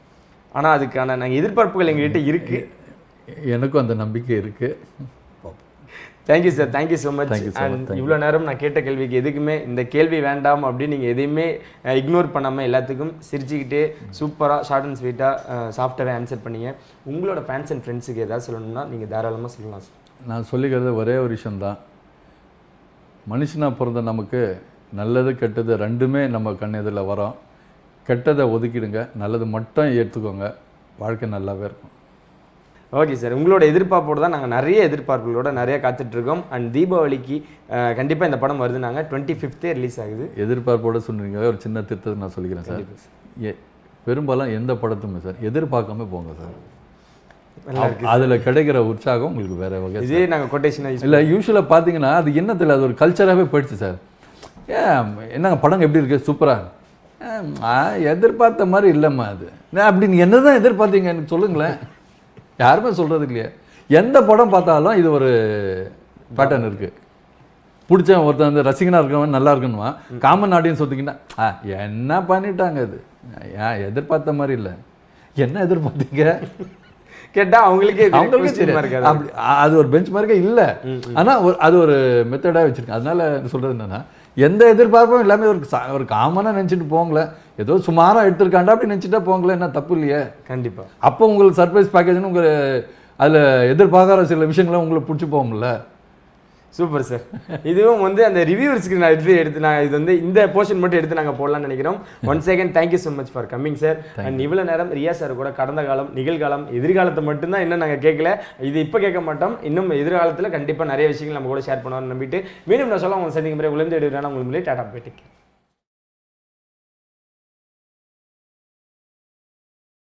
ஆனால் அதுக்கான நாங்கள் எதிர்பார்ப்புகள் எங்கள்கிட்ட இருக்குது எனக்கும் அந்த நம்பிக்கை இருக்குது thank you sir thank you so much and இவ்வளோ நேரம் நான் கேட்ட கேள்விக்கு எதுக்குமே இந்த கேள்வி வேண்டாம் அப்படின்னு நீங்கள் எதையுமே இக்னோர் பண்ணாமல் எல்லாத்துக்கும் சிரிச்சுக்கிட்டே சூப்பராக ஷார்ட் அண்ட் ஸ்வீட்டாக சாஃப்டாகவே ஆன்சர் பண்ணீங்க உங்களோட ஃபேன்ஸ் அண்ட் ஃப்ரெண்ட்ஸுக்கு எதாவது சொல்லணும்னா நீங்கள் தாராளமாக சொல்லலாம் சார் நான் சொல்லிக்கிறது ஒரே ஒரு விஷயந்தான் மனுஷனாக பிறந்த நமக்கு நல்லது கெட்டது ரெண்டுமே நம்ம கண் இதில் வரோம் கெட்டதை ஒதுக்கிடுங்க நல்லது மட்டும் ஏற்றுக்கோங்க வாழ்க்கை நல்லாவே இருக்கும் ஓகே சார் உங்களோட எதிர்பார்ப்போடு தான் நாங்கள் நிறைய எதிர்பார்ப்புகளோட நிறைய காத்துட்ருக்கோம் அண்ட் தீபாவளிக்கு கண்டிப்பாக இந்த படம் வருது நாங்கள் டுவெண்ட்டி ஃபிஃப்த்தே ரிலீஸ் ஆகுது எதிர்பார்ப்போடு சொன்னீங்க ஒரு சின்ன திருத்தத்தை நான் சொல்லிக்கிறேன் சார் ஏ பெரும்பாலும் எந்த படத்துமே சார் எதிர்பார்க்காம போங்க சார் அதில் கிடைக்கிற உற்சாகம் உங்களுக்கு வேற வகை இதே நாங்கள் கொட்டேஷன் இல்லை யூஸ்வலாக பார்த்தீங்கன்னா அது என்னத்தில் அது ஒரு கல்ச்சராகவே போயிடுச்சு சார் ஏன் என்னங்க படம் எப்படி இருக்குது சூப்பராக எதிர்பார்த்த மாதிரி இல்லைம்மா அது அப்படி நீங்கள் என்ன தான் எதிர்பார்த்தீங்க எனக்கு சொல்லுங்களேன் யாருமே சொல்கிறது இல்லையா எந்த படம் பார்த்தாலும் இது ஒரு பேட்டர்ன் இருக்குது பிடிச்சவன் ஒருத்தன் வந்து ரசிகனாக இருக்கவன் நல்லா இருக்கணுமா காமன் ஆடியன்ஸ் ஒத்துக்கிட்டா ஆ என்ன பண்ணிட்டாங்க அது ஏன் எதிர்பார்த்த மாதிரி இல்லை என்ன எதிர்பார்த்தீங்க கேட்டா அவங்களுக்கே அது ஒரு பெஞ்ச் மார்க்கே இல்லை ஆனால் ஒரு அது ஒரு மெத்தடாக வச்சிருக்கேன் அதனால சொல்றது என்னன்னா எந்த எதிர்பார்ப்பும் எல்லாமே ஒரு ஒரு காமனா நினைச்சிட்டு போங்களேன் ஏதோ சுமாராக எடுத்திருக்காண்டா அப்படி நினைச்சுட்டா போங்களே என்ன தப்பு இல்லையே கண்டிப்பா அப்போ உங்களுக்கு சர்ப்ரைஸ் பேக்கேஜ்னு உங்க அதுல எதிர்பார்க்காத சில விஷயங்களும் உங்களுக்கு பிடிச்சி போகும்ல சூப்பர் சார் இதுவும் வந்து அந்த ரிவ்யூவர்ஸ்க்கு நான் எடுத்து எடுத்து நான் இது வந்து இந்த போர்ஷன் மட்டும் எடுத்து நாங்கள் போடலாம்னு நினைக்கிறோம் one second thank you so much for coming sir and இவ்வளோ நேரம் ரியா சார் கூட கடந்த காலம் நிகழ்காலம் எதிர்காலத்தை மட்டும்தான் இன்னும் நாங்கள் கேட்கல இது இப்போ கேட்க மாட்டோம் இன்னும் எதிர்காலத்தில் கண்டிப்பாக நிறைய விஷயங்கள் நம்ம கூட ஷேர் பண்ணுவோம்னு நம்பிட்டு மீண்டும் நான் சொல்ல உங்களுக்கு சந்திக்கும் முறை உழந்து எடுக்கிறேன் உங்களுக்கு டாட்டா போயிட்டு